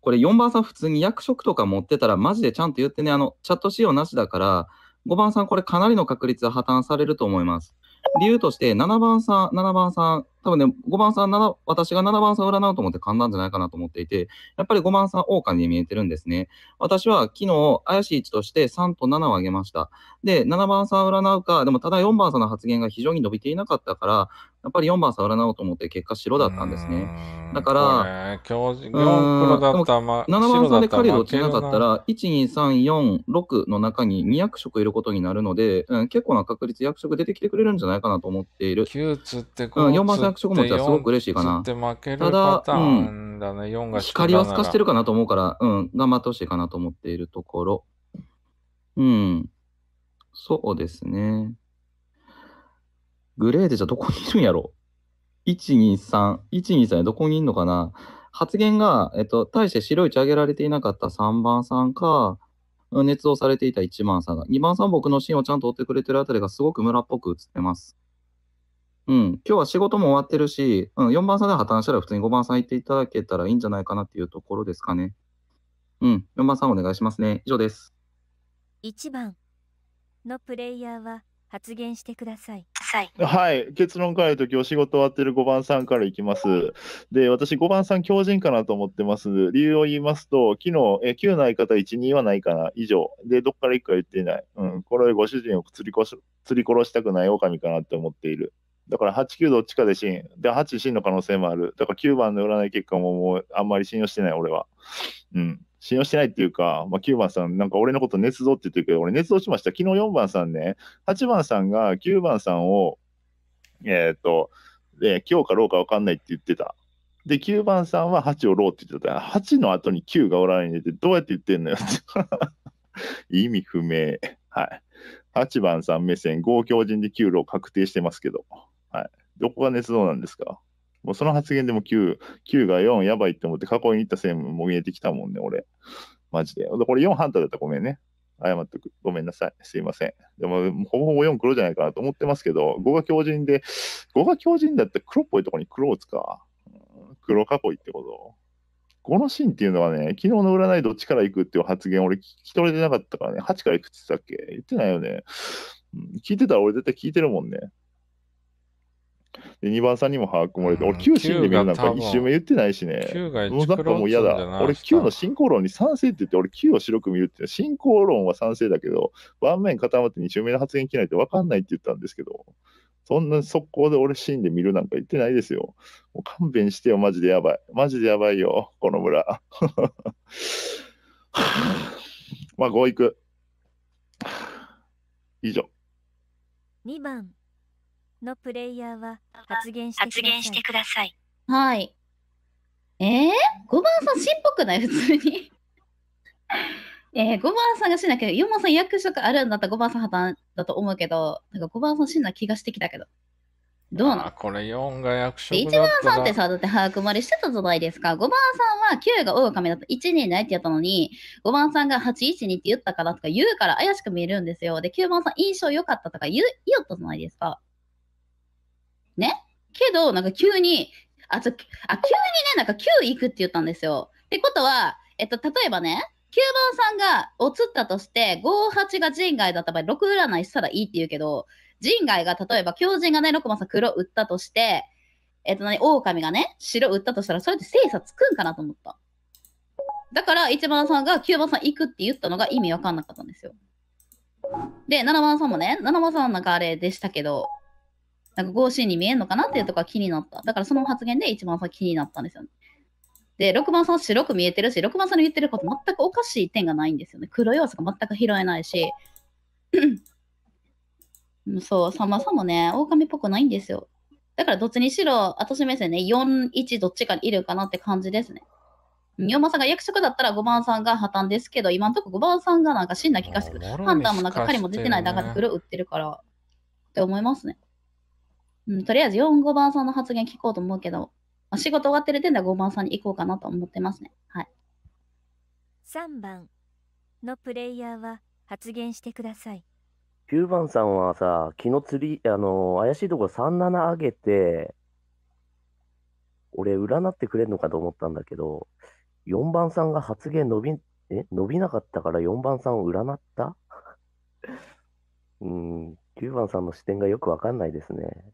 これ4番さん普通に役職とか持ってたらマジでちゃんと言ってね、あの、チャット仕様なしだから、5番さんこれかなりの確率破綻されると思います。理由として7番さん、7番さん多分ね、5番さん、7私が7番さんを占うと思って勘なんじゃないかなと思っていて、やっぱり5番さん、狼に見えてるんですね。私は昨日、怪しい位置として3と7を挙げました。で、7番さん占うか、でもただ4番さんの発言が非常に伸びていなかったから、やっぱり4番さん占おうと思って結果白だったんですね。だから、今日、だった、ま、7番さんで狩り落ちなかったら、1、2、3、4、6の中に2役職いることになるので、うん、結構な確率役職出てきてくれるんじゃないかなと思っている。9つってこうん、4番さん食物はすごく嬉しいかな。ただ、うん、光は透かしてるかなと思うから、うん、頑張ってほしいかなと思っているところ。うん。そうですね。グレーでじゃどこにいるんやろ ?123、123どこにいるのかな発言が、えっと、対して白い血上げられていなかった3番さんか、熱をされていた1番さんが、2番さん僕のシーンをちゃんと追ってくれてるあたりがすごく村っぽく映ってます。うん、今日は仕事も終わってるし、うん、4番さんで破綻したら普通に5番さん行っていただけたらいいんじゃないかなっていうところですかね。うん、4番さんお願いしますね。以上です。1番のプレイヤーは発言してください。はい、結論から言うと、今日仕事終わってる5番さんからいきます。で、私、5番さん、強靭かなと思ってます。理由を言いますと、昨日、え9ない方、1、2はないかな、以上。で、どっから1くか言っていない。うん、これ、ご主人を釣りこし釣り殺したくない狼かなって思っている。だから8、9どっちかでしん、で、8、シの可能性もある。だから9番の占い結果ももうあんまり信用してない、俺は。うん。信用してないっていうか、まあ、9番さん、なんか俺のこと熱造って言ってるけど、俺熱造しました。昨日4番さんね、8番さんが9番さんを、えっ、ー、と、えー、今日かろうか分かんないって言ってた。で、9番さんは8をろうって言ってた。8の後に9がおらないんで、どうやって言ってんのよって。[LAUGHS] 意味不明。はい。8番さん目線、5強人で9路確定してますけど。はい。どこが捏造なんですかもうその発言でも9、9が4やばいって思って囲いに行った線も見えてきたもんね、俺。マジで。これ4反対だったらごめんね。謝っとく。ごめんなさい。すいません。でも、ほぼほぼ4黒じゃないかなと思ってますけど、5が強人で、5が強人だったら黒っぽいとこに黒を使う。黒囲いってことこのシーンっていうのはね、昨日の占いどっちから行くっていう発言、俺聞き取れてなかったからね、8から行くって言ってたっけ言ってないよね。聞いてたら俺絶対聞いてるもんね。で、2番さんにも把握漏れて、うん、俺9死んでみるなんか1周目言ってないしね。もうなんかもう嫌だ。俺9の進行論に賛成って言って、俺9を白く見るって、進行論は賛成だけど、盤面固まって2周目の発言切ないと分かんないって言ったんですけど、そんな速攻で俺死んで見るなんか言ってないですよ。もう勘弁してよ、マジでやばい。マジでやばいよ、この村。[LAUGHS] まあ、5いく。以上。2番。のプレイヤーは発言してください。はい。えー、5番さんしんぽくない [LAUGHS] 普通に [LAUGHS] えー、5番さんがしなけど、4番さん役職あるんだったら5番さん破綻だと思うけど、なんか5番さんしな気がしてきたけど。どうなのこれ4が役職だったら。1番さんってさ、だって早く生まれしてたじゃないですか。5番さんは9が狼だた。12ないってやったのに、5番さんが812って言ったからとか言うから怪しく見えるんですよ。で、9番さん印象良かったとか言う言ったじゃないですか。ね。けど、なんか急に、ああ、急にね、なんか9行くって言ったんですよ。ってことは、えっと、例えばね、9番さんがおつったとして、58が人外だった場合、6占いしたらいいって言うけど、人外が例えば、狂人がね、6番さん黒売ったとして、えっと何、狼がね、白売ったとしたら、それって精査つくんかなと思った。だから、1番さんが9番さん行くって言ったのが意味わかんなかったんですよ。で、7番さんもね、7番さんなんかあれでしたけど、なんか合 o c に見えるのかなっていうとこが気になった。だからその発言で一番さ気になったんですよね。で、6番さん白く見えてるし、6番さんの言ってること全くおかしい点がないんですよね。黒要素が全く拾えないし。[CLEARS THROAT] そう、さんまさんもね、狼っぽくないんですよ。だからどっちにしろ、私目線ね、4、1どっちかにいるかなって感じですね。4番さんが役職だったら5番さんが破綻ですけど、今のところ5番さんがなんか死んだ気がしてくる。判断もなんか狩りも出てない中で黒打ってるからって思いますね。うん、とりあえず4、5番さんの発言聞こうと思うけど、まあ、仕事終わってる点では5番さんに行こうかなと思ってますね。はい。3番のプレイヤーは発言してください。9番さんはさ、昨日釣り、あのー、怪しいところ37上げて、俺、占ってくれるのかと思ったんだけど、4番さんが発言伸び、え伸びなかったから4番さんを占った [LAUGHS] うん、9番さんの視点がよくわかんないですね。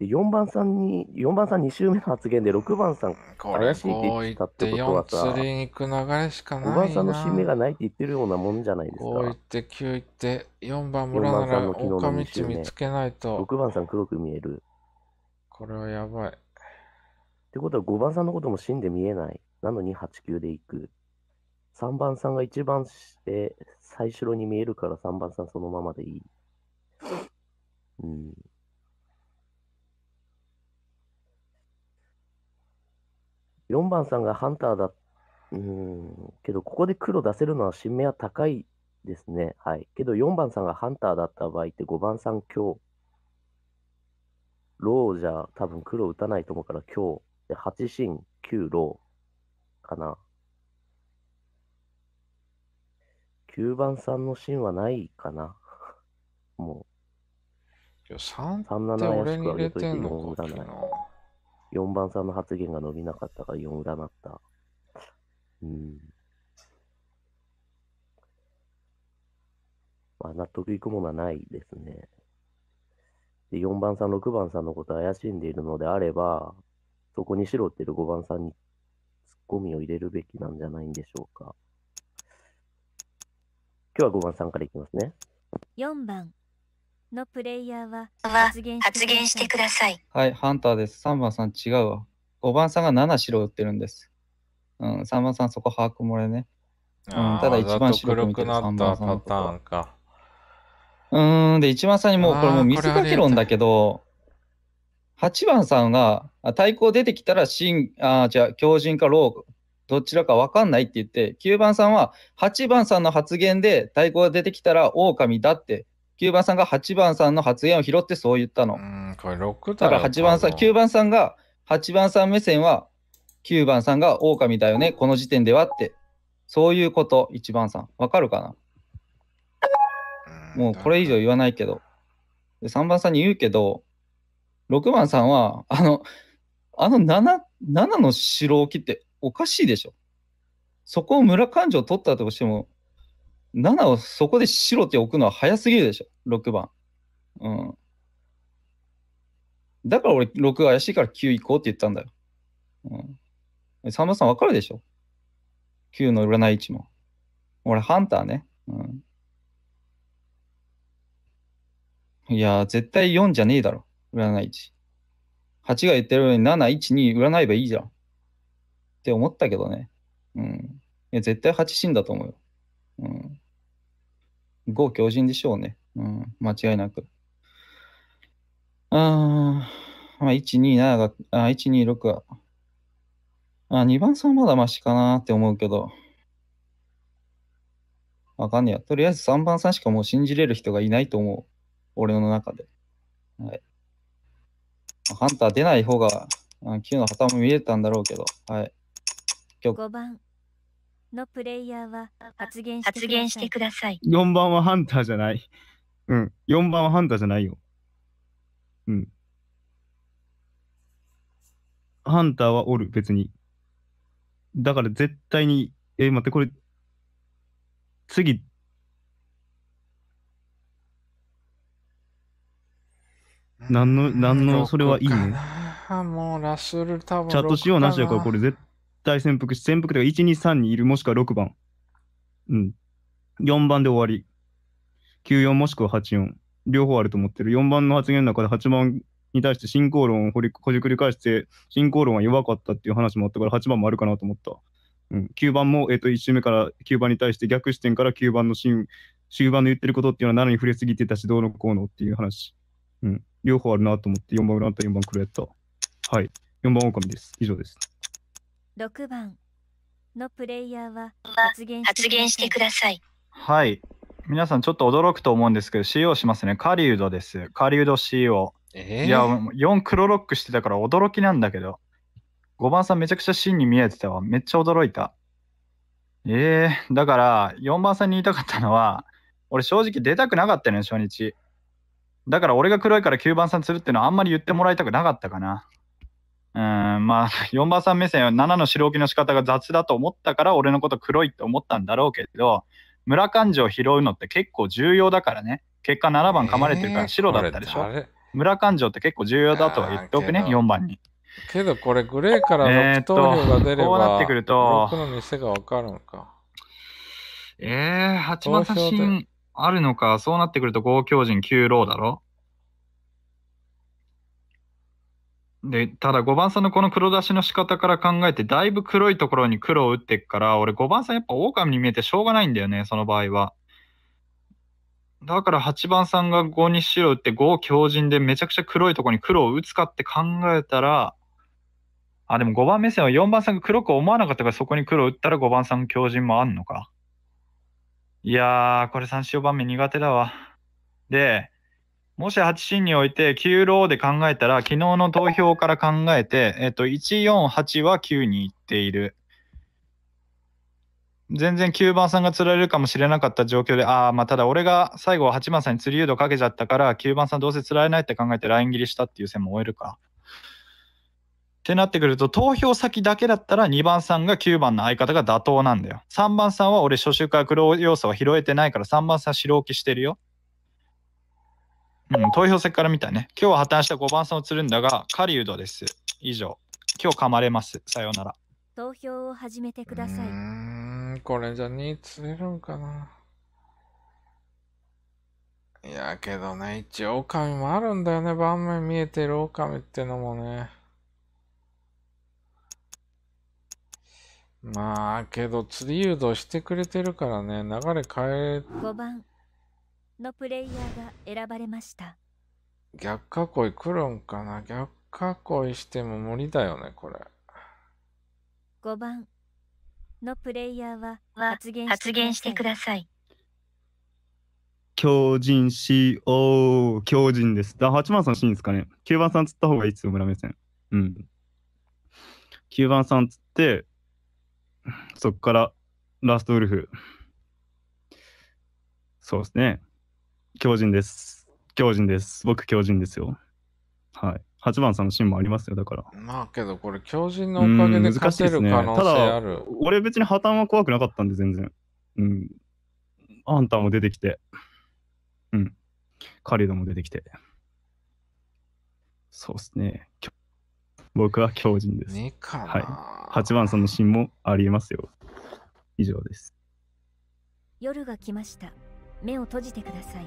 で4番さんに、4番さん2周目の発言で6番さん怪しいって言ったってことはさ、釣りに行く流れしかないな。5番さんの新目がないって言ってるようなもんじゃないですか。5行って、9行って、4番もらうなら狼道見つけないと。6番さん黒く見える。これはやばい。ってことは5番さんのことも死んで見えない。なのに89で行く。3番さんが一番して、最初に見えるから3番さんそのままでいい。うん。4番さんがハンターだ、うん、けど、ここで黒出せるのは新芽は高いですね。はい。けど、4番さんがハンターだった場合って、5番さん強。ローじゃ多分黒打たないと思うから強。で、8進、9ローかな。9番さんの芯はないかな。もう。いや、3しく俺げといてん打たな。4番さんの発言が伸びなかったから4占った。うん。まあ、納得いくものはないですね。で、4番さん、6番さんのこと怪しんでいるのであれば、そこに白ってる5番さんにツッコミを入れるべきなんじゃないんでしょうか。今日は5番さんからいきますね。4番、のプレイヤーは発言してください。はい、ハンターです。3番さん違うわ。5番さんが7白打ってるんです。うん、3番さんそこ把握もれね。うん、ただ一番白く見てる3番さんのとこ。かうーん、で、1番さんにもう、これもうせかけ論だけど、8番さんが対抗出てきたら真、あじゃあ強かロー、どちらか分かんないって言って、9番さんは8番さんの発言で対抗が出てきたら狼だって9番さんが8番さんの発言を拾ってそう言ったの。うんこれ6だだから8番さん、9番さんが、8番さん目線は、9番さんが狼だよね、この時点ではって。そういうこと、1番さん。わかるかなもうこれ以上言わないけど。で3番さんに言うけど、6番さんは、あの、あの 7, 7の城置切っておかしいでしょ。そこを村勘定取ったとしても、7をそこで白って置くのは早すぎるでしょ、6番。うん。だから俺、6怪しいから9行こうって言ったんだよ。うん。さんまさんわかるでしょ ?9 の占い位置も。俺、ハンターね。うん。いや絶対4じゃねえだろ。占い位置。8が言ってるように7、1、2占えばいいじゃん。って思ったけどね。うん。いや、絶対8死んだと思うよ。うん。豪強人でしょうね。うん、間違いなく。あまあ、127が、あ、126が。あ、2番さんまだマシかなって思うけど。わかんねえや。とりあえず3番さんしかもう信じれる人がいないと思う。俺の中で。はい。ハンター出ない方が、9の旗も見えたんだろうけど。はい。今日5番。のプレイヤーは発言してください。4番はハンターじゃない。うん。4番はハンターじゃないよ。うん。ハンターはおる、別に。だから絶対に、えー、待って、これ、次。何の、何の、それはいいのもうラッシュル多分。チャットしようなしやから、これ絶対。大潜伏、潜伏では1、2、3にいる、もしくは6番。うん。4番で終わり。94もしくは84。両方あると思ってる。4番の発言の中で8番に対して進行論をほりほじくり返して、進行論は弱かったっていう話もあったから、8番もあるかなと思った。うん、9番も、えー、と1周目から9番に対して逆視点から9番の終盤の言ってることっていうのは7に触れすぎてたし、どうのこうのっていう話。うん、両方あるなと思って4番裏あった4番黒やった。はい。4番狼です。以上です。6番のプレイヤーは発言してください。はい。皆さんちょっと驚くと思うんですけど CO しますね。狩人です。狩人 CO。えー、いや、4黒ロックしてたから驚きなんだけど。5番さんめちゃくちゃ芯に見えてたわ。めっちゃ驚いた。ええー、だから4番さんに言いたかったのは、俺正直出たくなかったね、初日。だから俺が黒いから9番さんするってのはあんまり言ってもらいたくなかったかな。うん、まあ、4番さん目線は7の白置きの仕方が雑だと思ったから、俺のこと黒いって思ったんだろうけど、村勘定を拾うのって結構重要だからね。結果7番噛まれてるから白だったでしょ。えー、村勘定って結構重要だとは言っておくね、4番に。けどこれグレーから6投票が出れば、こうなってくると、6の店がわかるのか。えー、8番写真あるのか、そうなってくると5強人9ローだろで、ただ5番さんのこの黒出しの仕方から考えて、だいぶ黒いところに黒を打っていくから、俺5番さんやっぱ狼に見えてしょうがないんだよね、その場合は。だから8番さんが5に白打って5強靭でめちゃくちゃ黒いところに黒を打つかって考えたら、あ、でも5番目線は4番さんが黒く思わなかったからそこに黒打ったら5番さん強靭もあんのか。いやー、これ3 4番目苦手だわ。で、もし8進において9ローで考えたら、昨日の投票から考えて、えっと、148は9にいっている。全然9番さんが釣られるかもしれなかった状況で、ああ、まあただ俺が最後は8番さんに釣り誘導かけちゃったから、9番さんどうせ釣られないって考えてライン切りしたっていう線も終えるか。ってなってくると、投票先だけだったら2番さんが9番の相方が妥当なんだよ。3番さんは俺初週から黒要素は拾えてないから3番さん白置きしてるよ。うん、投票席から見たね。今日は破綻した5番さんをつるんだが、狩人です。以上。今日噛まれます。さようなら。投票を始めてください。うん、これじゃ2釣れるんかな。いやけどね、一応狼もあるんだよね。盤面見えてる狼ってのもね。まあ、けど釣り誘導してくれてるからね、流れ変え。5番のプレイヤーが選ばれました逆囲い来るんかな逆囲いしても無理だよねこれ5番のプレイヤーは発言してください強人しおう強人ですだ8番さんしいんですかね9番さん釣った方がいいですよ村目線うん9番さん釣ってそっからラストウルフそうですね強人です。強人です。僕、強人ですよ。はい。8番さんのシーンもありますよ、だから。まあけど、これ、強人のおかげで勝てる可能性ある、ね。ただ、俺別に破綻は怖くなかったんで、全然。うん。あんたも出てきて。うん。カリドも出てきて。そうっすね。僕は強人です。ねかな。はい。8番さんのシーンもありえますよ。以上です。夜が来ました。目を閉じてください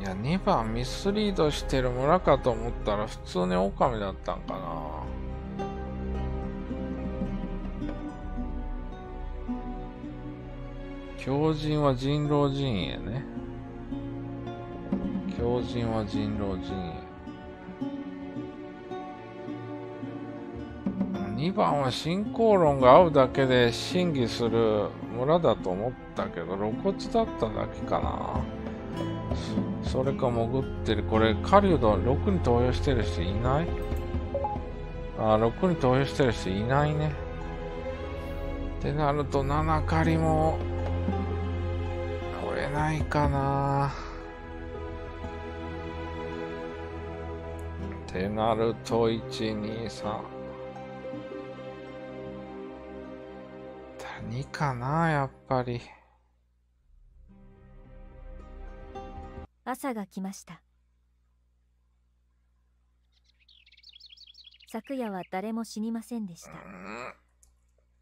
いや2番ミスリードしてる村かと思ったら普通にオオカミだったんかな狂人は人狼陣営ね狂人は人狼陣営2番は信仰論が合うだけで審議する村だと思ったけど、露骨だっただけかな。それか潜ってる。これ、狩人、6に投与してる人いないあ、6に投与してる人いないね。ってなると、7狩りも、取れないかな。ってなると、1、2、3。みかな、やっぱり。朝が来ました。昨夜は誰も死にませんでした。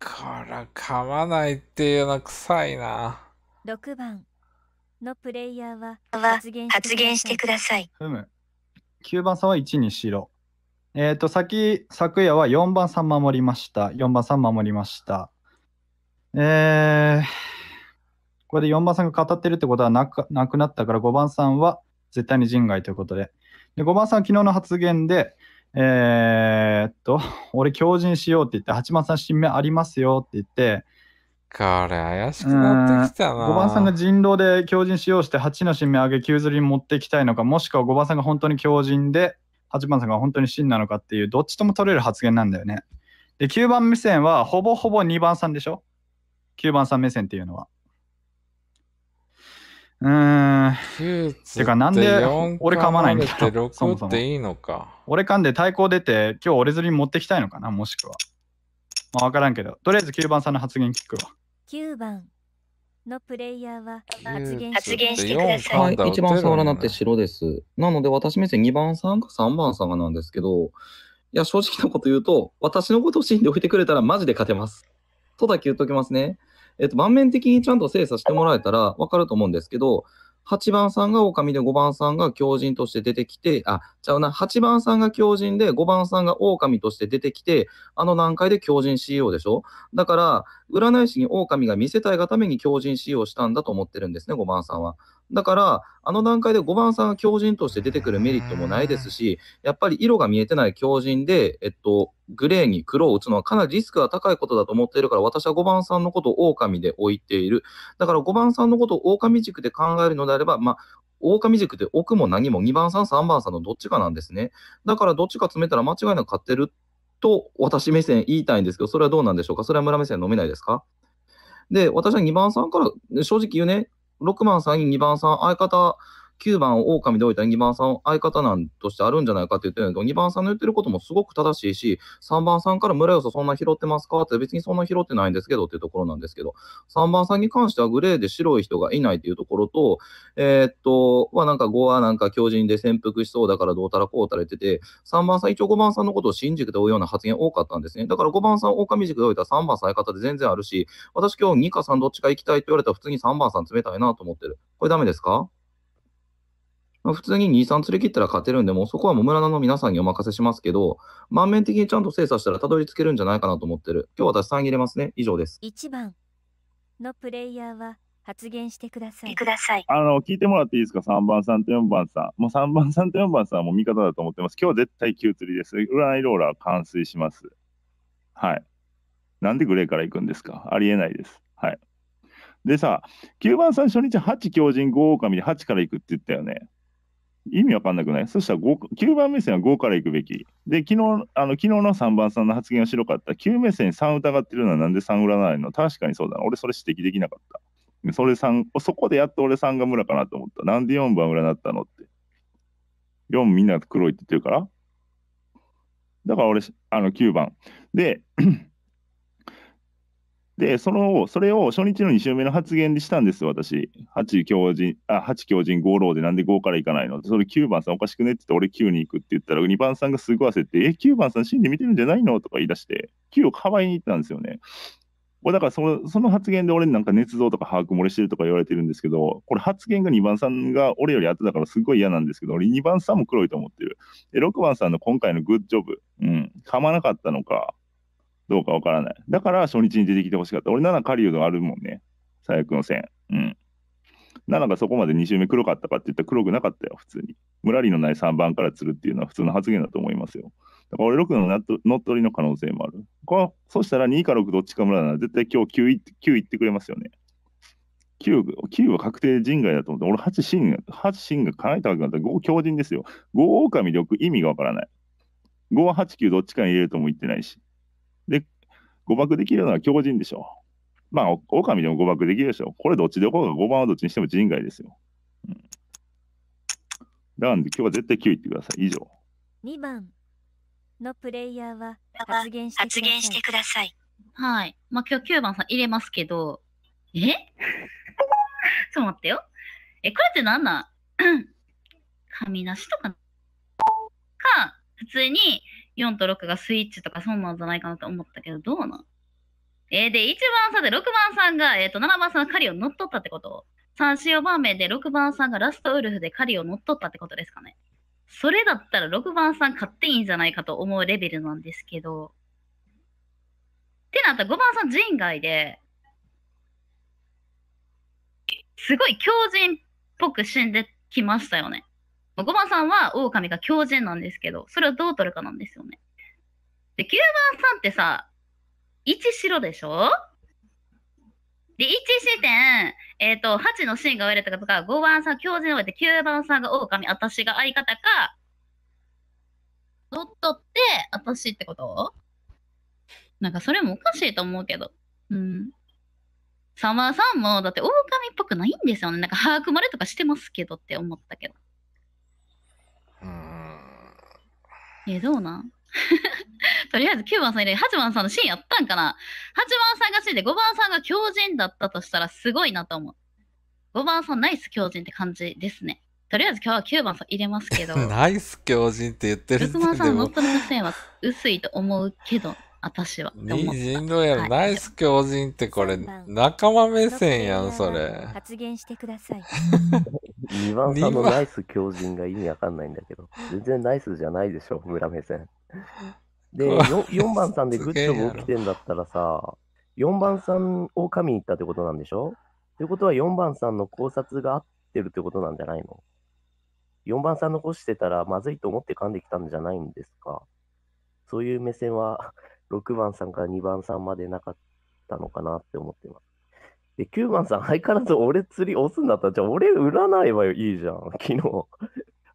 こら、噛まないっていうの臭いな。6番のプレイヤーは発言してください。ふむ。9番さんは1にしろ。えっ、ー、と、先、昨夜は4番さん守りました。4番さん守りました。えー、これで4番さんが語ってるってことはなくなくなったから5番さんは絶対に人外ということで。で、5番さん昨日の発言で、えー、っと、俺強靭しようって言って、8番さん新名ありますよって言って、これ怪しくなってきたな。5番さんが人狼で強靭しようして、8の新名上げ9釣りに持っていきたいのか、もしくは5番さんが本当に強靭で、8番さんが本当に真なのかっていう、どっちとも取れる発言なんだよね。で、9番目線はほぼほぼ2番さんでしょ9番さん目線っていうのは。うーん。てか、なんで俺噛まないんだろう。そもそも俺噛んで対抗出て、今日俺釣りに持ってきたいのかな、もしくは。まあ、わからんけど、とりあえず9番さんの発言聞くわ。9番のプレイヤーは発言してください。はい、1番さんなって白です。なので、私目線2番さんか3番さんがなんですけど、いや、正直なこと言うと、私のことを信じておいてくれたらマジで勝てます。とだけ言っときますね。えっと、盤面的にちゃんと精査してもらえたらわかると思うんですけど、8番さんが狼で5番さんが狂人として出てきて、あ、ちゃうな、8番さんが狂人で5番さんが狼として出てきて、あの段階で狂人 CEO でしょだから、占い師に狼が見せたいがために狂人 CEO したんだと思ってるんですね、5番さんは。だから、あの段階で5番さんが強靭として出てくるメリットもないですし、やっぱり色が見えてない強靭で、えっと、グレーに黒を打つのはかなりリスクが高いことだと思っているから、私は5番さんのことを狼で置いている。だから5番さんのことを狼軸で考えるのであれば、まあ、狼軸って奥も何も2番さん、3番さんのどっちかなんですね。だからどっちか詰めたら間違いなく勝ってると私目線言いたいんですけど、それはどうなんでしょうかそれは村目線飲めないですかで、私は2番さんから正直言うね、6番さんに2番さん、相方、9番を狼で置いた2番さんを相方なんとしてあるんじゃないかって言ってるんだけど、2番さんの言ってることもすごく正しいし、3番さんから村よそそんな拾ってますかって別にそんな拾ってないんですけどっていうところなんですけど、3番さんに関してはグレーで白い人がいないっていうところと、えー、っと、はなんか5はなんか強靭で潜伏しそうだからどうたらこうたら言ってて、3番さん、一応5番さんのことを新宿で追うような発言多かったんですね。だから5番さん、狼軸で置いたら3番さん相方で全然あるし、私今日2か3どっちか行きたいって言われたら普通に3番さん冷たいなと思ってる。これダメですかまあ、普通に2、3釣り切ったら勝てるんで、もうそこはもう村の皆さんにお任せしますけど、満面的にちゃんと精査したらたどり着けるんじゃないかなと思ってる。今日私3入れますね。以上です。1番のプレイヤーは発言してください。ください。あの、聞いてもらっていいですか ?3 番さんと4番さん。もう3番さんと4番さんも味方だと思ってます。今日は絶対9釣りです。占いローラー完遂します。はい。なんでグレーから行くんですかありえないです。はい。でさ、9番さん初日8強人5狼で8から行くって言ったよね。意味わかんなくないそしたら9番目線は5から行くべき。で、昨日あの昨日の3番さんの発言は白かった。9目線3疑ってるのはなんで3占ないの確かにそうだな。俺それ指摘できなかった。それ3、そこでやっと俺3が村かなと思った。なんで4番占ったのって。4みんな黒いって言ってるから。だから俺、あの9番。で、で、その、それを初日の2週目の発言でしたんです、私。8強人、あ、8強人5ローでなんで5からいかないのそれ9番さんおかしくねって言って俺9に行くって言ったら2番さんがすご焦って、え、9番さん死んで見てるんじゃないのとか言い出して、9をかばいに行ったんですよね。これだからそのその発言で俺なんか捏造とか把握漏れしてるとか言われてるんですけど、これ発言が2番さんが俺より後だからすごい嫌なんですけど、俺2番さんも黒いと思ってる。で、6番さんの今回のグッジョブ、うん、かまなかったのか、どうかわからない。だから初日に出てきてほしかった。俺7狩人あるもんね。最悪の線。うん。7がそこまで2周目黒かったかって言ったら黒くなかったよ、普通に。ムラリのない3番から釣るっていうのは普通の発言だと思いますよ。だから俺6の乗っ取りの可能性もある。こそしたら2か6どっちか村なら絶対今日 9, い9いってくれますよね。9, 9は確定人外だと思って、俺8シが、8シが叶えたわけだったら5強人ですよ。5狼力意味がわからない。5は8、9どっちかに入れるとも言ってないし。で、誤爆できるのは狂人でしょ。まあ、狼でも誤爆できるでしょ。これどっちでこうか、5番はどっちにしても人外ですよ。うん、だから今日は絶対9いってください。以上。2番のプレイヤーは発言してください。はい。まあ今日9番さん入れますけど、え [LAUGHS] ちょっと待ってよ。え、これって何なん紙な [CLEARS THROAT] しとかか、普通に4と6がスイッチとかそうなんじゃないかなと思ったけど、どうなんえー、で、1番さんで6番さんが、えっ、ー、と、7番さんが狩りを乗っ取ったってこと三四四番目で6番さんがラストウルフで狩りを乗っ取ったってことですかね。それだったら6番さん買っていいんじゃないかと思うレベルなんですけど。ってなったら5番さん人外で、すごい強人っぽく死んできましたよね。5番さんは狼が狂人なんですけど、それをどう取るかなんですよね。で、9番さんってさ、1白でしょで、1視点、えっ、ー、と、8のシーンが割れたかとか、5番さん、狂人を終えて、9番さんが狼、私が相方か、ドットって、私ってことなんかそれもおかしいと思うけど。うん。サマーさんも、だって狼っぽくないんですよね。なんか、把握まれとかしてますけどって思ったけど。え、どうなん [LAUGHS] とりあえず9番さん入れ、8番さんのシーンやったんかな ?8 番さんがンで5番さんが狂人だったとしたらすごいなと思う。5番さんナイス狂人って感じですね。とりあえず今日は9番さん入れますけど。[LAUGHS] ナイス狂人って言ってるんで。6番さんの乗っ取りの線は薄いと思うけど。私は。人狼やろ、はい、ナイス狂人ってこれ、仲間目線やん、それ。発言してください。2番さんのナイス狂人が意味わかんないんだけど、全然ナイスじゃないでしょ、村目線。で、4番さんでグッジョブ起きてんだったらさ、4番さん狼に行ったってことなんでしょということは4番さんの考察が合ってるってことなんじゃないの ?4 番さん残してたらまずいと思って噛んできたんじゃないんですかそういう目線は6番さんから2番さんまでなかったのかなって思ってます。で、9番さん、相変わらず俺釣り押すんだったら、じゃあ俺占いはいいじゃん、[LAUGHS] 昨日。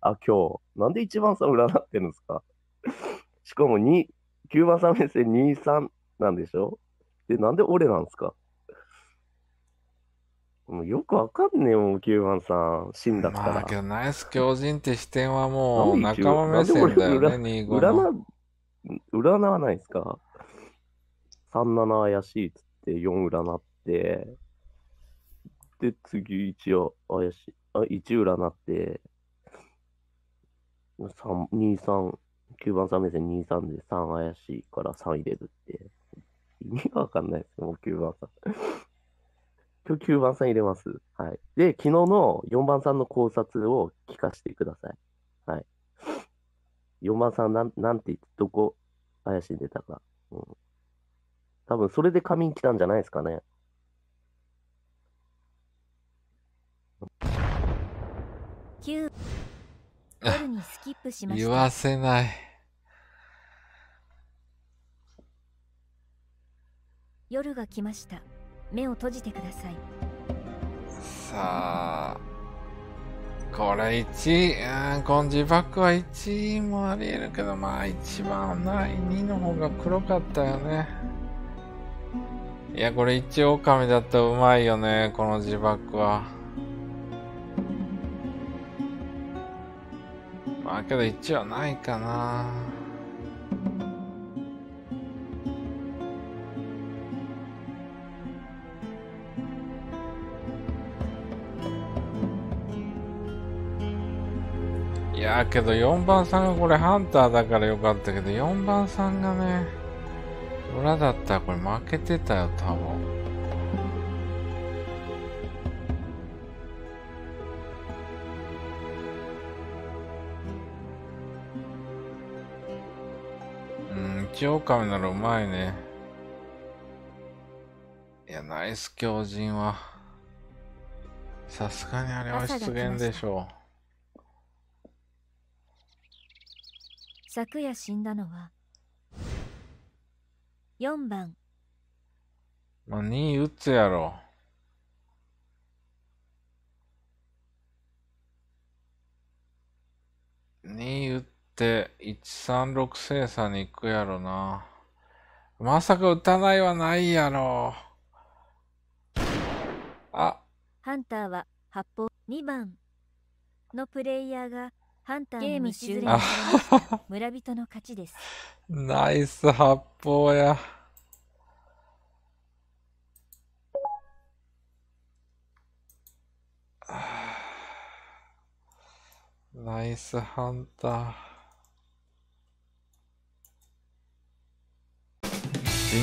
あ、今日。なんで1番さん占ってるんですかしかも2、9番さん目線2、3なんでしょで、なんで俺なんですかもうよくわかんねえもん、9番さん。死んだから。まあ、けどナイス狂人って視点はもう仲間目線だよね、占占わないですか ?37 怪しいっつって4占って、で、次1怪しい、あ、1占って、三2、3、9番3目線2、3で3怪しいから3入れるって。意味がわかんないですもう9番さん。今日9番さん入れます。はい。で、昨日の4番さんの考察を聞かせてください。はい。4番さんなん、なんて言って、どこ怪しんでたか。うん。多分、それで仮眠来たんじゃないですかね。夜にスキップしました。言わせない。夜が来ました。目を閉じてください。さあ。これ1位、うん、コンジバックは1位もあり得るけど、まあ1番ない。2の方が黒かったよね。いや、これ一狼だとうまいよね、この自爆は。まあけど1はないかな。いやけど4番さんがこれハンターだからよかったけど、4番さんがね、裏だったらこれ負けてたよ、多分。うん一狼ならうまいね。いや、ナイス狂人は。さすがにあれは出現でしょう。昨夜死んだのは、4番。まあ、2位打つやろ。2位打って、136精査に行くやろな。まさか打たないはないやろ。あハンターは発砲2番のプレイヤーがハンターゲーム終了村人の勝ちです。ナイス発砲や。ナイスハンター。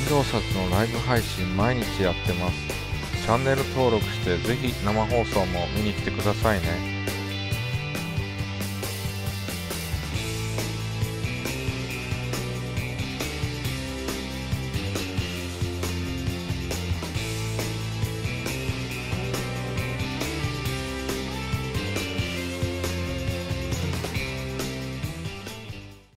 人狼殺のライブ配信毎日やってます。チャンネル登録してぜひ生放送も見に来てくださいね。